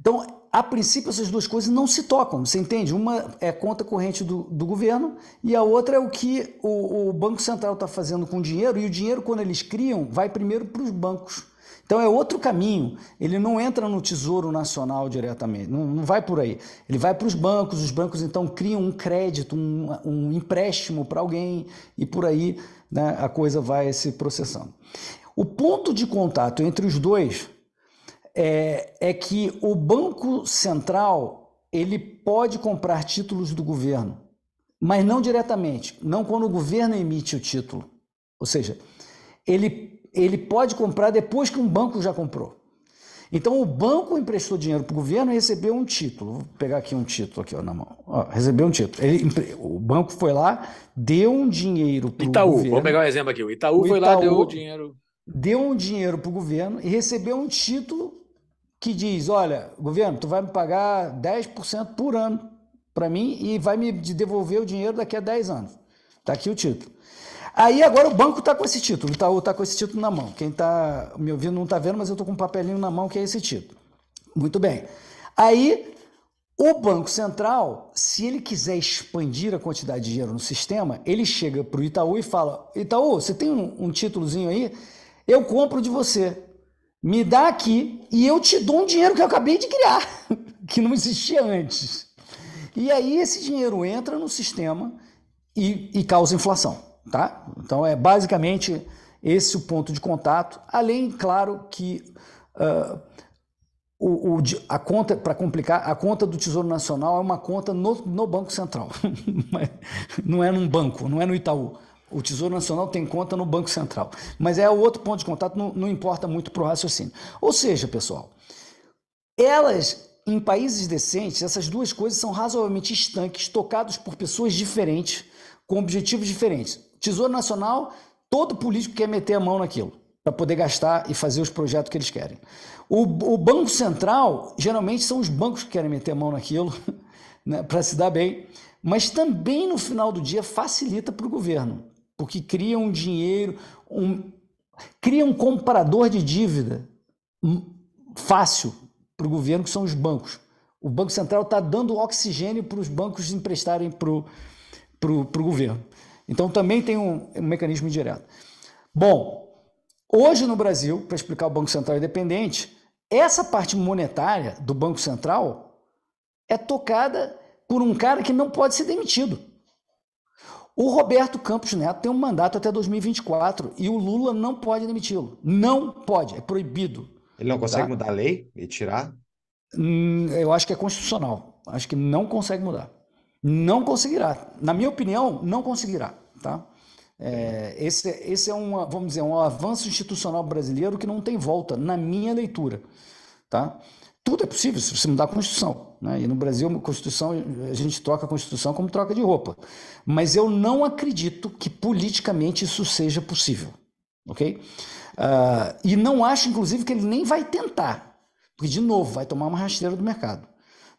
então, a princípio, essas duas coisas não se tocam, você entende? Uma é conta corrente do, do governo e a outra é o que o, o Banco Central está fazendo com o dinheiro, e o dinheiro, quando eles criam, vai primeiro para os bancos então é outro caminho. Ele não entra no Tesouro Nacional diretamente, não, não vai por aí. Ele vai para os bancos, os bancos então criam um crédito, um, um empréstimo para alguém e por aí né, a coisa vai se processando. O ponto de contato entre os dois é, é que o Banco Central ele pode comprar títulos do governo, mas não diretamente, não quando o governo emite o título. Ou seja, ele ele pode comprar depois que um banco já comprou. Então o banco emprestou dinheiro para o governo e recebeu um título. Vou pegar aqui um título aqui ó, na mão. Ó, recebeu um título. Ele, o banco foi lá, deu um dinheiro para o Itaú. Governo. pegar um exemplo aqui. O Itaú, o Itaú foi lá, deu o dinheiro. Deu um dinheiro para o governo e recebeu um título que diz: olha, governo, tu vai me pagar 10% por ano para mim e vai me devolver o dinheiro daqui a 10 anos. Está aqui o título. Aí agora o banco está com esse título, está tá com esse título na mão. Quem está me ouvindo não está vendo, mas eu estou com um papelinho na mão que é esse título. Muito bem. Aí o Banco Central, se ele quiser expandir a quantidade de dinheiro no sistema, ele chega para o Itaú e fala: Itaú, você tem um, um títulozinho aí? Eu compro de você. Me dá aqui e eu te dou um dinheiro que eu acabei de criar, *laughs* que não existia antes. E aí esse dinheiro entra no sistema e, e causa inflação tá? Então é basicamente esse o ponto de contato, além, claro, que uh, o, o, a conta, para complicar, a conta do Tesouro Nacional é uma conta no, no Banco Central, *laughs* não é num banco, não é no Itaú. O Tesouro Nacional tem conta no Banco Central. Mas é outro ponto de contato, não, não importa muito para o raciocínio. Ou seja, pessoal, elas em países decentes, essas duas coisas são razoavelmente estanques, tocados por pessoas diferentes, com objetivos diferentes. Tesouro Nacional, todo político quer meter a mão naquilo para poder gastar e fazer os projetos que eles querem. O, o, Banco Central, geralmente são os bancos que querem meter a mão naquilo *laughs* né, para se dar bem, mas também no final do dia facilita para o governo, porque cria um dinheiro, um, cria um comprador de dívida hum, fácil para o governo, que são os bancos. O Banco Central está dando oxigênio para os bancos emprestarem para o governo. Então também tem um, um mecanismo indireto. Bom, hoje no Brasil, para explicar o Banco Central Independente, essa parte monetária do Banco Central é tocada por um cara que não pode ser demitido. O Roberto Campos Neto tem um mandato até 2024 e o Lula não pode demiti-lo. Não pode, é proibido. Ele não tá? consegue tá? mudar a lei e tirar? Hum, eu acho que é constitucional. Acho que não consegue mudar. Não conseguirá. Na minha opinião, não conseguirá. Tá? É, esse, esse é um, vamos dizer, um avanço institucional brasileiro que não tem volta, na minha leitura. Tá? Tudo é possível se você mudar a Constituição. Né? E no Brasil, a Constituição, a gente troca a Constituição como troca de roupa. Mas eu não acredito que politicamente isso seja possível. Ok? Uh, e não acho, inclusive, que ele nem vai tentar. Porque, de novo, vai tomar uma rasteira do mercado.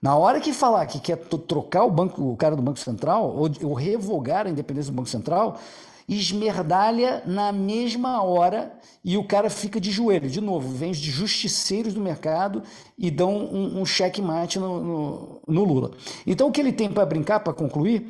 Na hora que falar que quer trocar o, banco, o cara do Banco Central, ou, ou revogar a independência do Banco Central, esmerdalha na mesma hora e o cara fica de joelho. De novo, vem os justiceiros do mercado e dão um, um checkmate no, no, no, Lula. Então, o que ele tem para brincar, para concluir,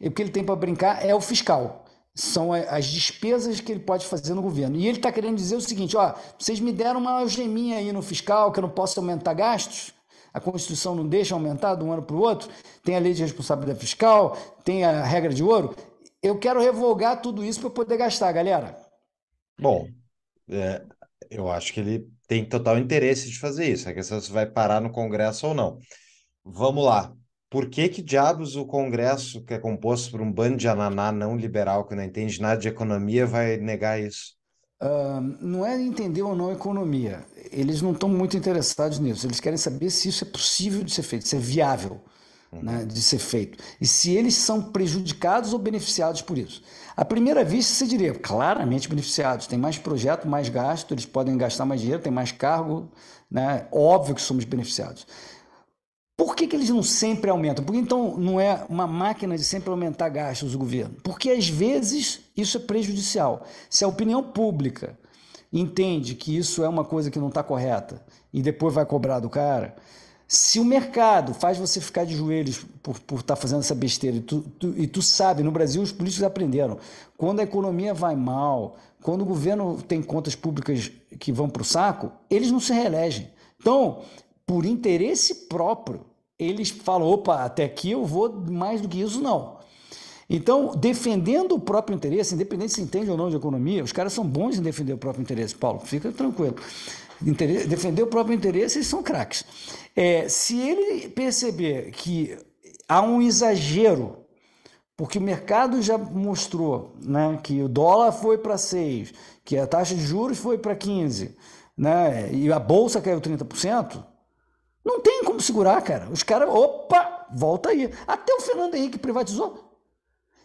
o que ele tem para brincar é o fiscal. São as despesas que ele pode fazer no governo. E ele está querendo dizer o seguinte: ó, vocês me deram uma algeminha aí no fiscal, que eu não posso aumentar gastos a Constituição não deixa aumentar de um ano para o outro, tem a lei de responsabilidade fiscal, tem a regra de ouro. Eu quero revogar tudo isso para poder gastar, galera. Bom, é, eu acho que ele tem total interesse de fazer isso. A questão é se vai parar no Congresso ou não. Vamos lá. Por que, que diabos o Congresso, que é composto por um bando de ananá não liberal que não entende nada de economia, vai negar isso? Uh, não é entender ou não a economia. Eles não estão muito interessados nisso. Eles querem saber se isso é possível de ser feito, se é viável uhum. né, de ser feito. E se eles são prejudicados ou beneficiados por isso. À primeira vista, você diria, claramente beneficiados. Tem mais projeto, mais gasto, eles podem gastar mais dinheiro, tem mais cargo. Né? Óbvio que somos beneficiados. Por que, que eles não sempre aumentam? Porque então não é uma máquina de sempre aumentar gastos do governo? Porque às vezes isso é prejudicial. Se a opinião pública entende que isso é uma coisa que não está correta e depois vai cobrar do cara, se o mercado faz você ficar de joelhos por estar por tá fazendo essa besteira, e tu, tu, e tu sabe, no Brasil os políticos aprenderam, quando a economia vai mal, quando o governo tem contas públicas que vão para o saco, eles não se reelegem. Então, por interesse próprio, eles falam: opa, até aqui eu vou mais do que isso, não. Então, defendendo o próprio interesse, independente se entende ou não de economia, os caras são bons em defender o próprio interesse, Paulo, fica tranquilo. Interesse, defender o próprio interesse, eles são craques. É, se ele perceber que há um exagero, porque o mercado já mostrou né, que o dólar foi para 6, que a taxa de juros foi para 15, né, e a bolsa caiu 30%, não tem como segurar, cara. Os caras, opa, volta aí. Até o Fernando Henrique privatizou.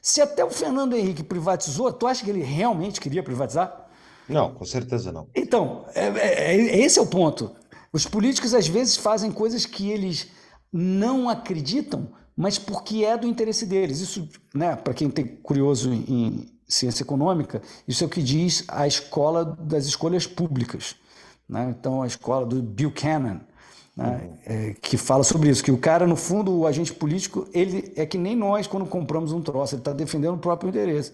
Se até o Fernando Henrique privatizou, tu acha que ele realmente queria privatizar? Não, com certeza não. Então, é, é, é esse é o ponto. Os políticos às vezes fazem coisas que eles não acreditam, mas porque é do interesse deles. Isso, né, para quem tem curioso em ciência econômica, isso é o que diz a escola das escolhas públicas. Né? Então, a escola do Buchanan, né, uhum. é, que fala sobre isso, que o cara, no fundo, o agente político, ele é que nem nós quando compramos um troço, ele está defendendo o próprio interesse.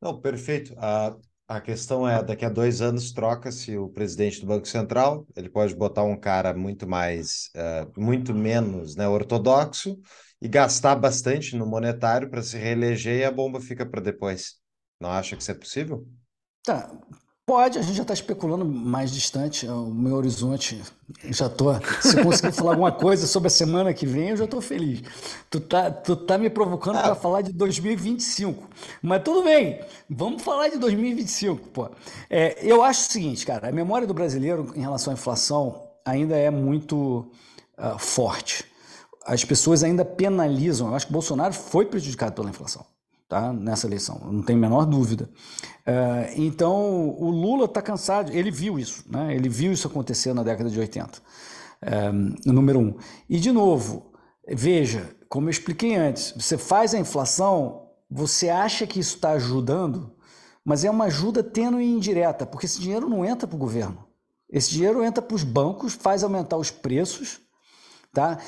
Não, perfeito. A, a questão é, daqui a dois anos troca-se o presidente do Banco Central, ele pode botar um cara muito mais, uh, muito menos né, ortodoxo e gastar bastante no monetário para se reeleger e a bomba fica para depois. Não acha que isso é possível? Tá, Pode, a gente já está especulando mais distante, é o meu horizonte já tô. Se conseguir falar alguma coisa sobre a semana que vem, eu já estou feliz. Tu tá, tu tá me provocando ah. para falar de 2025, mas tudo bem, vamos falar de 2025, pô. É, eu acho o seguinte, cara, a memória do brasileiro em relação à inflação ainda é muito uh, forte. As pessoas ainda penalizam, eu acho que Bolsonaro foi prejudicado pela inflação tá? nessa eleição, não tem a menor dúvida. É, então, o Lula está cansado, ele viu isso, né? ele viu isso acontecer na década de 80, é, número um. E, de novo, veja, como eu expliquei antes, você faz a inflação, você acha que isso está ajudando, mas é uma ajuda tênue e indireta, porque esse dinheiro não entra para o governo. Esse dinheiro entra para os bancos, faz aumentar os preços, tá?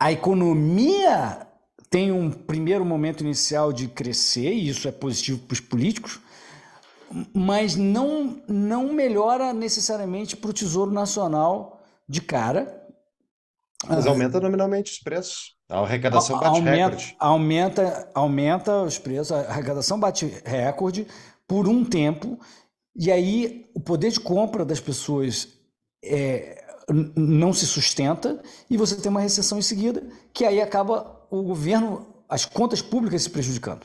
A economia tem um primeiro momento inicial de crescer, e isso é positivo para os políticos, mas não, não melhora necessariamente para o Tesouro Nacional de cara. Mas aumenta nominalmente os preços. A arrecadação bate aumenta, recorde. Aumenta, aumenta os preços, a arrecadação bate recorde por um tempo, e aí o poder de compra das pessoas é, não se sustenta, e você tem uma recessão em seguida, que aí acaba o governo, as contas públicas se prejudicando.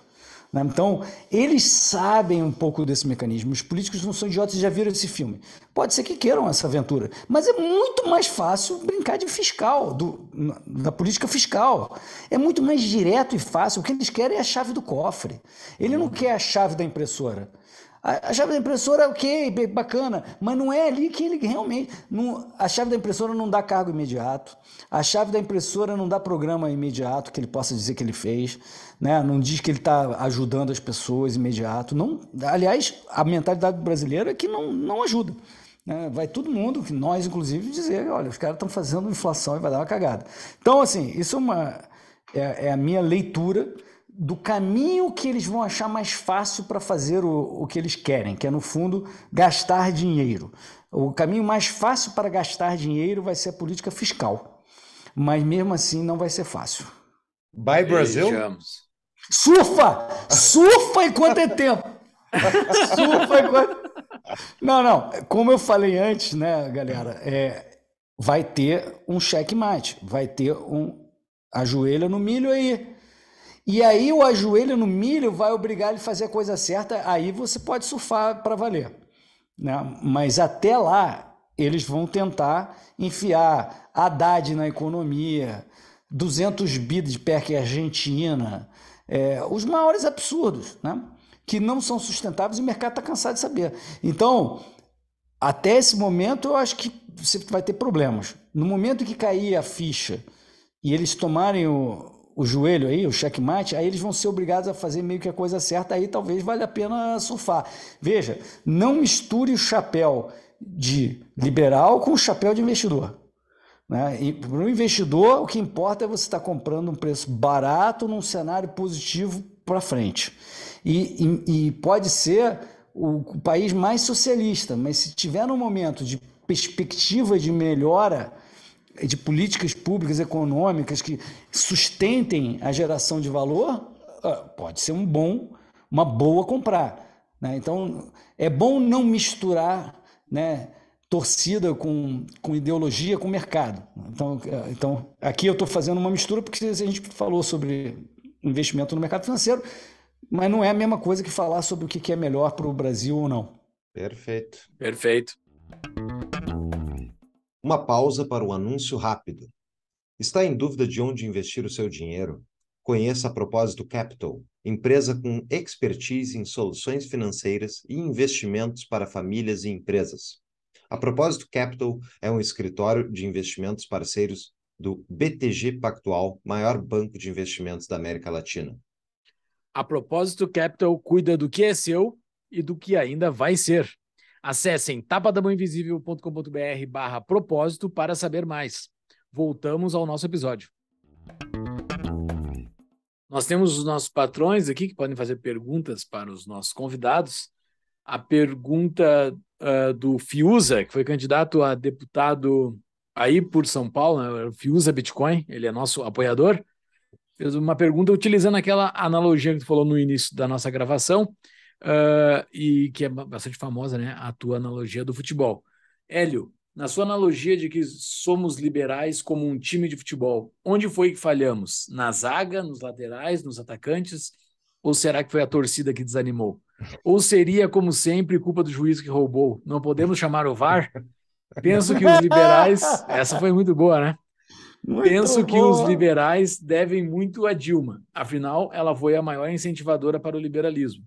Né? Então, eles sabem um pouco desse mecanismo. Os políticos não são idiotas e já viram esse filme. Pode ser que queiram essa aventura, mas é muito mais fácil brincar de fiscal, do, da política fiscal. É muito mais direto e fácil. O que eles querem é a chave do cofre. Ele não quer a chave da impressora. A, chave da impressora, é ok, bacana, mas não é ali que ele realmente. Não, a chave da impressora não dá cargo imediato, a chave da impressora não dá programa imediato que ele possa dizer que ele fez, né? não diz que ele está ajudando as pessoas imediato. Não, aliás, a mentalidade brasileira é que não, não ajuda. Né? Vai todo mundo, nós inclusive, dizer: olha, os caras estão fazendo inflação e vai dar uma cagada. Então, assim, isso é, uma, é, é a minha leitura do caminho que eles vão achar mais fácil para fazer o, o que eles querem, que é, no fundo, gastar dinheiro. O caminho mais fácil para gastar dinheiro vai ser a política fiscal. Mas mesmo assim não vai ser fácil. Bye, Brasil? Beijamos. Surfa! Surfa enquanto é tempo! *laughs* Surfa enquanto. Não, não. Como eu falei antes, né, galera? É, vai ter um checkmate, vai ter um. Ajoelha no milho aí. E aí o ajoelho no milho vai obrigar ele a fazer a coisa certa, aí você pode surfar para valer. Né? Mas até lá, eles vão tentar enfiar Haddad na economia, 200 bi de PEC Argentina, é, os maiores absurdos, né? que não são sustentáveis e o mercado está cansado de saber. Então, até esse momento, eu acho que você vai ter problemas. No momento que cair a ficha e eles tomarem o, o joelho aí, o checkmate, aí eles vão ser obrigados a fazer meio que a coisa certa, aí talvez valha a pena surfar. Veja, não misture o chapéu de liberal com o chapéu de investidor. Né? Para o investidor, o que importa é você estar tá comprando um preço barato num cenário positivo para frente. E, e, e pode ser o país mais socialista, mas se tiver no momento de perspectiva de melhora, de políticas públicas econômicas que sustentem a geração de valor, ah, pode ser um bom, uma boa comprar. Né? Então, é bom não misturar né, torcida com, com ideologia, com mercado. Então, eh, então aqui eu estou fazendo uma mistura porque a gente falou sobre investimento no mercado financeiro, mas não é a mesma coisa que falar sobre o que é melhor para o Brasil ou não. Perfeito. Perfeito. Uma pausa para o anúncio rápido. Está em dúvida de onde investir o seu dinheiro? Conheça a Propósito Capital, empresa com expertise em soluções financeiras e investimentos para famílias e empresas. A Propósito Capital é um escritório de investimentos parceiros do BTG Pactual, maior banco de investimentos da América Latina. A Propósito Capital cuida do que é seu e do que ainda vai ser. Acessem tapadamãoinvisível.com.br barra propósito para saber mais. Voltamos ao nosso episódio. Nós temos os nossos patrões aqui que podem fazer perguntas para os nossos convidados. A pergunta uh, do Fiuza, que foi candidato a deputado aí por São Paulo, né? Fiuza Bitcoin, ele é nosso apoiador, fez uma pergunta utilizando aquela analogia que tu falou no início da nossa gravação uh, e que é bastante famosa, né? A tua analogia do futebol. Hélio, na sua analogia de que somos liberais como um time de futebol, onde foi que falhamos? Na zaga, nos laterais, nos atacantes? Ou será que foi a torcida que desanimou? Ou seria, como sempre, culpa do juiz que roubou? Não podemos chamar o VAR? Penso que os liberais. *laughs* Essa foi muito boa, né? Muito Penso boa. que os liberais devem muito a Dilma. Afinal, ela foi a maior incentivadora para o liberalismo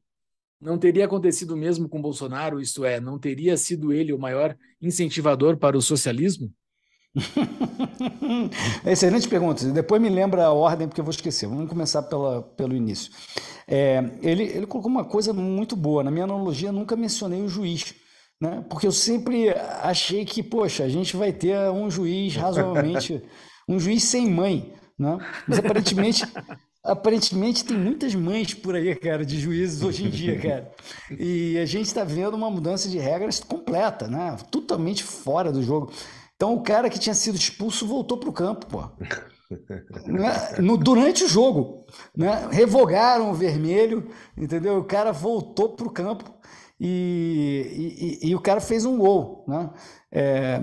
não teria acontecido mesmo com Bolsonaro, isto é, não teria sido ele o maior incentivador para o socialismo? *laughs* Excelente pergunta. Depois me lembra a ordem, porque eu vou esquecer. Vamos começar pela, pelo início. É, ele, ele colocou uma coisa muito boa. Na minha analogia, nunca mencionei o juiz. Né? Porque eu sempre achei que, poxa, a gente vai ter um juiz razoavelmente. *laughs* um juiz sem mãe. Né? Mas aparentemente aparentemente tem muitas mães por aí, cara, de juízes hoje em dia, *laughs* cara. E a gente está vendo uma mudança de regras completa, né? Totalmente fora do jogo. Então o cara que tinha sido expulso voltou para o campo, pô. *laughs* Né? No, durante o jogo, né? revogaram o vermelho, entendeu? O cara voltou para o campo e, e, e, o cara fez um gol, né? É,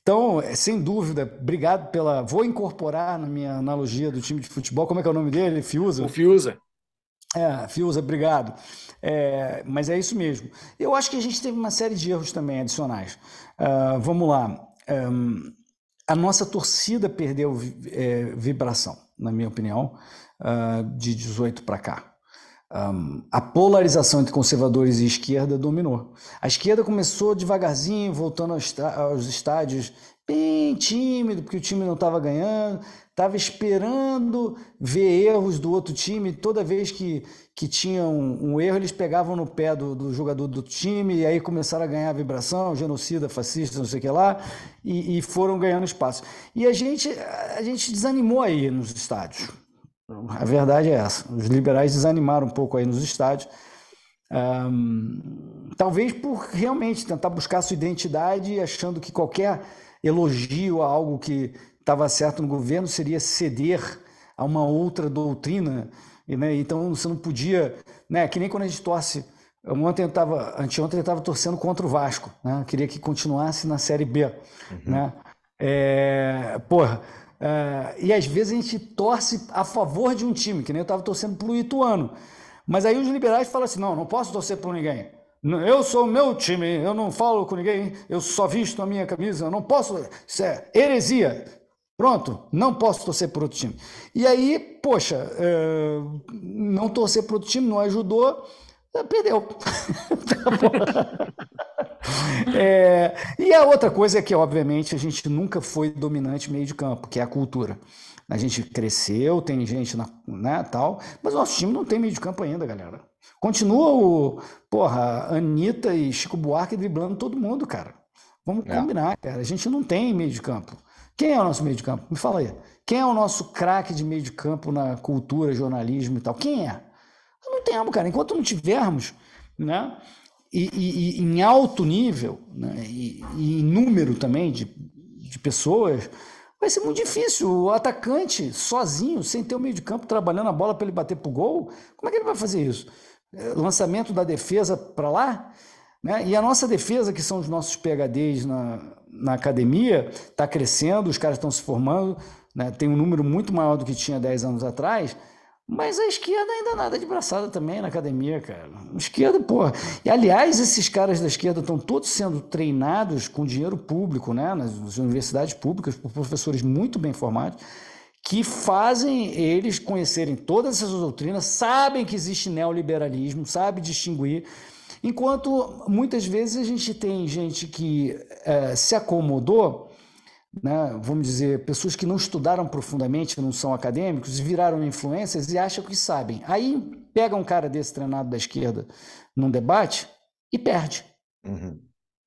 então, sem dúvida, obrigado pela. Vou incorporar na minha analogia do time de futebol. Como é que é o nome dele? Fiusa. O Fiusa. É, Fiusa. obrigado. É, mas é isso mesmo. Eu acho que a gente teve uma série de erros também adicionais. Uh, vamos lá. Um, ah, a nossa torcida perdeu é, vibração, na minha opinião, uh, de 18 para cá um, a polarização entre conservadores e esquerda dominou. A esquerda começou devagarzinho, voltando aos estádios bem tímido, porque o time não estava ganhando, estava esperando ver erros do outro time. Toda vez que, que tinha um, um erro, eles pegavam no pé do, do, jogador do time e aí começaram a ganhar vibração, genocida, fascista, não sei o que lá, e, e foram ganhando espaço. E a gente, a gente desanimou aí nos estádios. A verdade é essa. Os liberais desanimaram um pouco aí nos estádios. Um, talvez por realmente tentar buscar sua identidade, achando que qualquer elogio a algo que estava certo no governo seria ceder a uma outra doutrina. E, né, então você não podia. Né, que nem quando a gente torce. Ontem eu tava, anteontem eu estava torcendo contra o Vasco. Né, queria que continuasse na Série B. Uhum. Né? É, porra, é, e às vezes a gente torce a favor de um time, que nem eu estava torcendo para o Ituano. Mas aí os liberais falam assim: não, não posso torcer por ninguém. Eu sou o meu time, eu não falo com ninguém, eu só visto a minha camisa, eu não posso. Isso é heresia. Pronto, não posso torcer por outro time. E aí, poxa, é, não torcer por outro time não ajudou, é, perdeu. *laughs* tá bom. *laughs* *laughs* É, e a outra coisa é que, obviamente, a gente nunca foi dominante meio de campo, que é a cultura. A gente cresceu, tem gente na né, tal, mas nosso time não tem meio de campo ainda, galera. Continua o, porra, Anitta e Chico Buarque driblando todo mundo, cara. Vamos é. combinar, cara. A gente não tem meio de campo. Quem é o nosso meio de campo? Me fala aí. Quem é o nosso craque de meio de campo na cultura, jornalismo e tal? Quem é? Não temos, cara. Enquanto não tivermos, né? e, e, e em alto nível, né, e, e, em número também de, de pessoas, vai ser muito difícil. O atacante, sozinho, sem ter o meio de campo, trabalhando a bola para ele bater para o gol, como é que ele vai fazer isso? É, lançamento da defesa para lá? Né? E a nossa defesa, que são os nossos PHDs na, na academia, está crescendo, os caras estão se formando, né? tem um número muito maior do que tinha 10 anos atrás. Mas a esquerda ainda nada de braçada também na academia, cara. A esquerda, porra. E aliás, esses caras da esquerda estão todos sendo treinados com dinheiro público, né? Nas universidades públicas, por professores muito bem formados, que fazem eles conhecerem todas essas doutrinas, sabem que existe neoliberalismo, sabem distinguir. Enquanto muitas vezes a gente tem gente que é, se acomodou né, vamos dizer, pessoas que não estudaram profundamente, não são acadêmicos, viraram influências e acham que sabem. Aí pega um cara desse treinado da esquerda num debate e perde. Uhum.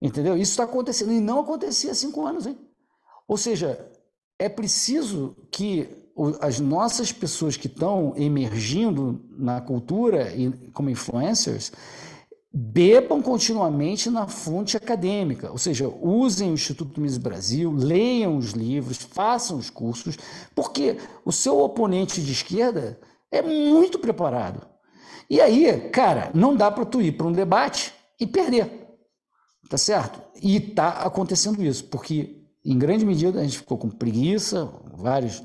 Entendeu? Isso está acontecendo e não acontecia há cinco anos, hein? Ou seja, é preciso que as nossas pessoas que estão emergindo na cultura e como influencers, bebam continuamente na fonte acadêmica, ou seja, usem o Instituto Mises Brasil, leiam os livros, façam os cursos, porque o seu oponente de esquerda é muito preparado. E aí, cara, não dá para tu ir para um debate e perder, tá certo? E tá acontecendo isso, porque em grande medida a gente ficou com preguiça, vários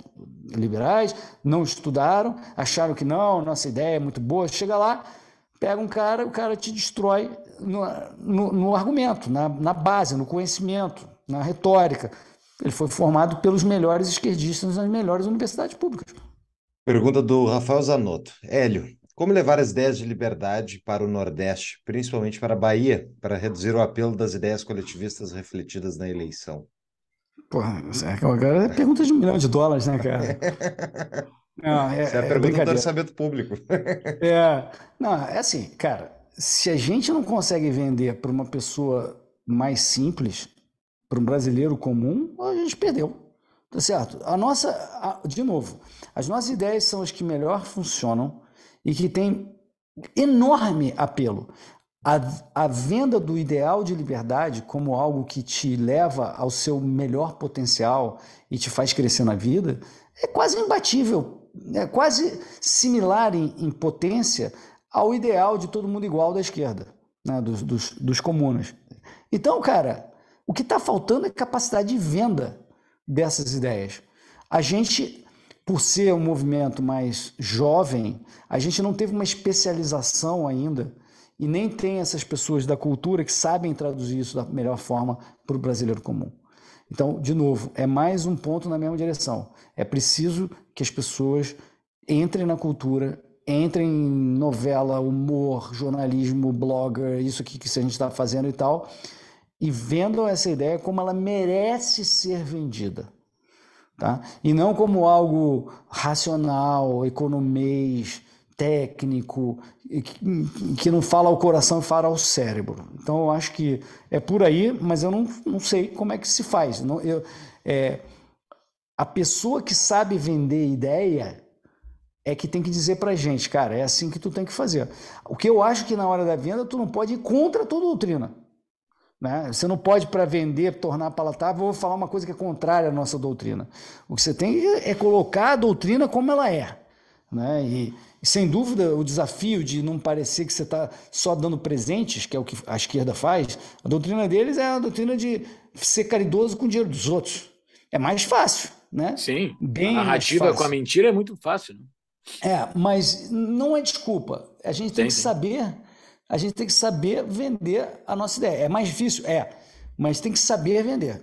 liberais não estudaram, acharam que não, nossa ideia é muito boa, chega lá, pega um cara, o cara te destrói no, no, no argumento, na, na base, no conhecimento, na retórica. Ele foi formado pelos melhores esquerdistas nas melhores universidades públicas. Pergunta do Rafael Zanotto. Hélio, como levar as ideias de liberdade para o Nordeste, principalmente para a Bahia, para reduzir o apelo das ideias coletivistas refletidas na eleição? Porra, é agora é pergunta de um milhão de dólares, né, cara? *laughs* Não, é, é a é pergunta é do orçamento público. *laughs* É. Não, é assim, cara, se a gente não consegue vender para uma pessoa mais simples, para um brasileiro comum, a gente perdeu. Tá certo? A nossa, a, de novo, as nossas ideias são as que melhor funcionam e que têm enorme apelo. A, a venda do ideal de liberdade como algo que te leva ao seu melhor potencial e te faz crescer na vida é quase imbatível é quase similar em, em, potência ao ideal de todo mundo igual da esquerda, né, dos, dos, dos comunas. Então, cara, o que está faltando é capacidade de venda dessas ideias. A gente, por ser um movimento mais jovem, a gente não teve uma especialização ainda e nem tem essas pessoas da cultura que sabem traduzir isso da melhor forma para o brasileiro comum. Então, de novo, é mais um ponto na mesma direção. É preciso que as pessoas entrem na cultura, entrem em novela, humor, jornalismo, blogger, isso aqui que a gente está fazendo e tal, e vendam essa ideia como ela merece ser vendida. Tá? E não como algo racional, economês, técnico, que não fala ao coração e fala ao cérebro. Então eu acho que é por aí, mas eu não, não sei como é que se faz. Não, eu, é, a pessoa que sabe vender ideia é que tem que dizer pra gente, cara, é assim que tu tem que fazer. O que eu acho que na hora da venda tu não pode ir contra a tua doutrina. Né? Você não pode, para vender, tornar palatável, falar uma coisa que é contrária à nossa doutrina. O que você tem é colocar a doutrina como ela é. Né? E, e sem dúvida, o desafio de não parecer que você está só dando presentes, que é o que a esquerda faz, a doutrina deles é a doutrina de ser caridoso com o dinheiro dos outros. É mais fácil né? Sim. Bem a narrativa com a mentira é muito fácil. Né? É, mas não é desculpa. A gente tem, que sim. saber, a gente tem que saber vender a nossa ideia. É mais difícil, é, mas tem que saber vender.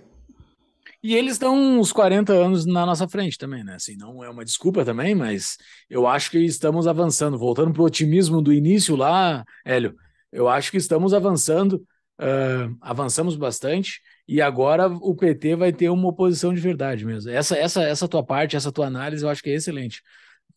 E eles estão uns 40 anos na nossa frente também, né? Assim, não é uma desculpa também, mas eu acho que estamos avançando. Voltando para o otimismo do início lá, Hélio, eu acho que estamos avançando, uh, avançamos bastante e agora o PT vai ter uma oposição de verdade mesmo. Essa, essa, essa tua parte, essa tua análise, eu acho que é excelente.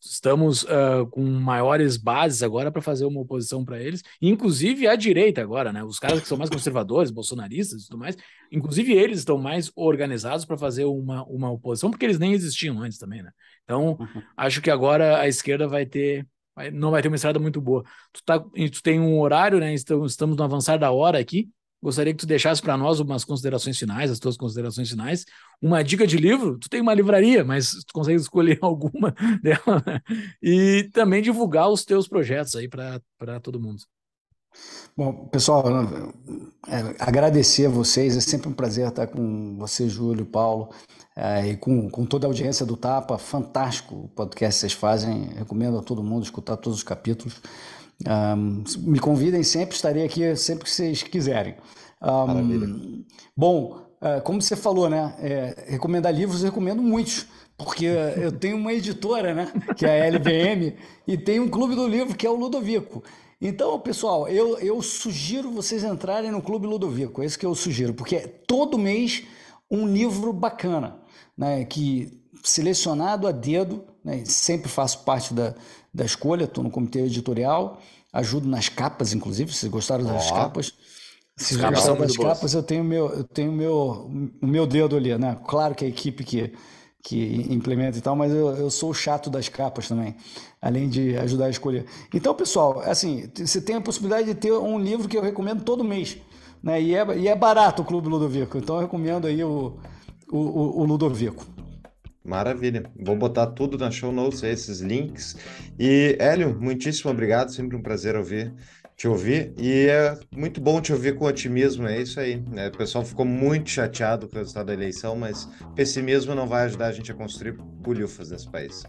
Estamos uh, com maiores bases agora para fazer uma oposição para eles, inclusive a direita agora, né? Os caras que são mais conservadores, bolsonaristas e tudo mais, inclusive eles estão mais organizados para fazer uma, uma oposição, porque eles nem existiam antes também, né? Então, uhum. acho que agora a esquerda vai ter não vai ter uma estrada muito boa. Tu, tá, tu tem um horário, né? Estamos, estamos no avançar da hora aqui. Gostaria que tu deixasse para nós umas considerações finais, as tuas considerações finais. Uma dica de livro, tu tem uma livraria, mas tu consegue escolher *laughs* alguma dela. Né? E também divulgar os teus projetos aí para todo mundo. Bom, pessoal, né, é, agradecer a vocês. É sempre um prazer estar com você, Júlio, Paulo, é, e com, com toda a audiência do Tapa. Fantástico o podcast que vocês fazem. Recomendo a todo mundo escutar todos os capítulos. Um, me convidem sempre, estarei aqui sempre que vocês quiserem. Um, Maravilha. Bom, ah, como você falou, né? É, recomendar livros, eu recomendo muitos, porque *laughs* eu tenho uma editora, né? Que é a LBM, e tem um clube do livro que é o Ludovico. Então, pessoal, eu, eu sugiro vocês entrarem no Clube Ludovico, é isso que eu sugiro, porque é todo mês um livro bacana, né? Que selecionado a dedo, né? Sempre faço parte da, da escolha, estou no comitê editorial, ajudo nas capas, inclusive, se gostaram das oh. capas. Se gostaram das capas, eu tenho, meu, eu tenho meu, o meu dedo ali, né? Claro que a equipe que, que implementa e tal, mas eu, eu sou o chato das capas também, além de ajudar a escolher. Então, pessoal, é assim, você tem a possibilidade de ter um livro que eu recomendo todo mês, né? E é, e é barato o Clube Ludovico, então eu recomendo aí o, o, o Ludovico. Maravilha. Vou botar tudo na show notes, esses links. E, Hélio, muitíssimo obrigado. Sempre um prazer ouvir, te ouvir. E é muito bom te ouvir com otimismo, é isso aí. Né? O pessoal ficou muito chateado com o resultado da eleição, mas pessimismo não vai ajudar a gente a construir bolhufas nesse país.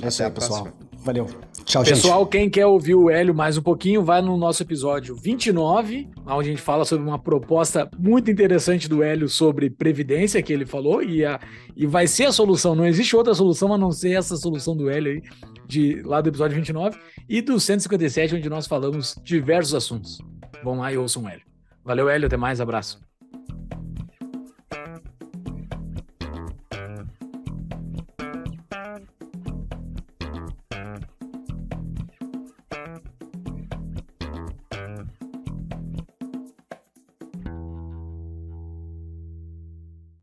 É isso aí, pessoal. Próxima. Valeu. Tchau, Pessoal, gente. quem quer ouvir o Hélio mais um pouquinho, vai no nosso episódio 29, onde a gente fala sobre uma proposta muito interessante do Hélio sobre previdência que ele falou e, a, e vai ser a solução. Não existe outra solução a não ser essa solução do Hélio aí, de, lá do episódio 29 e do 157, onde nós falamos diversos assuntos. Vão lá e ouçam o Hélio. Valeu, Hélio. Até mais. Abraço.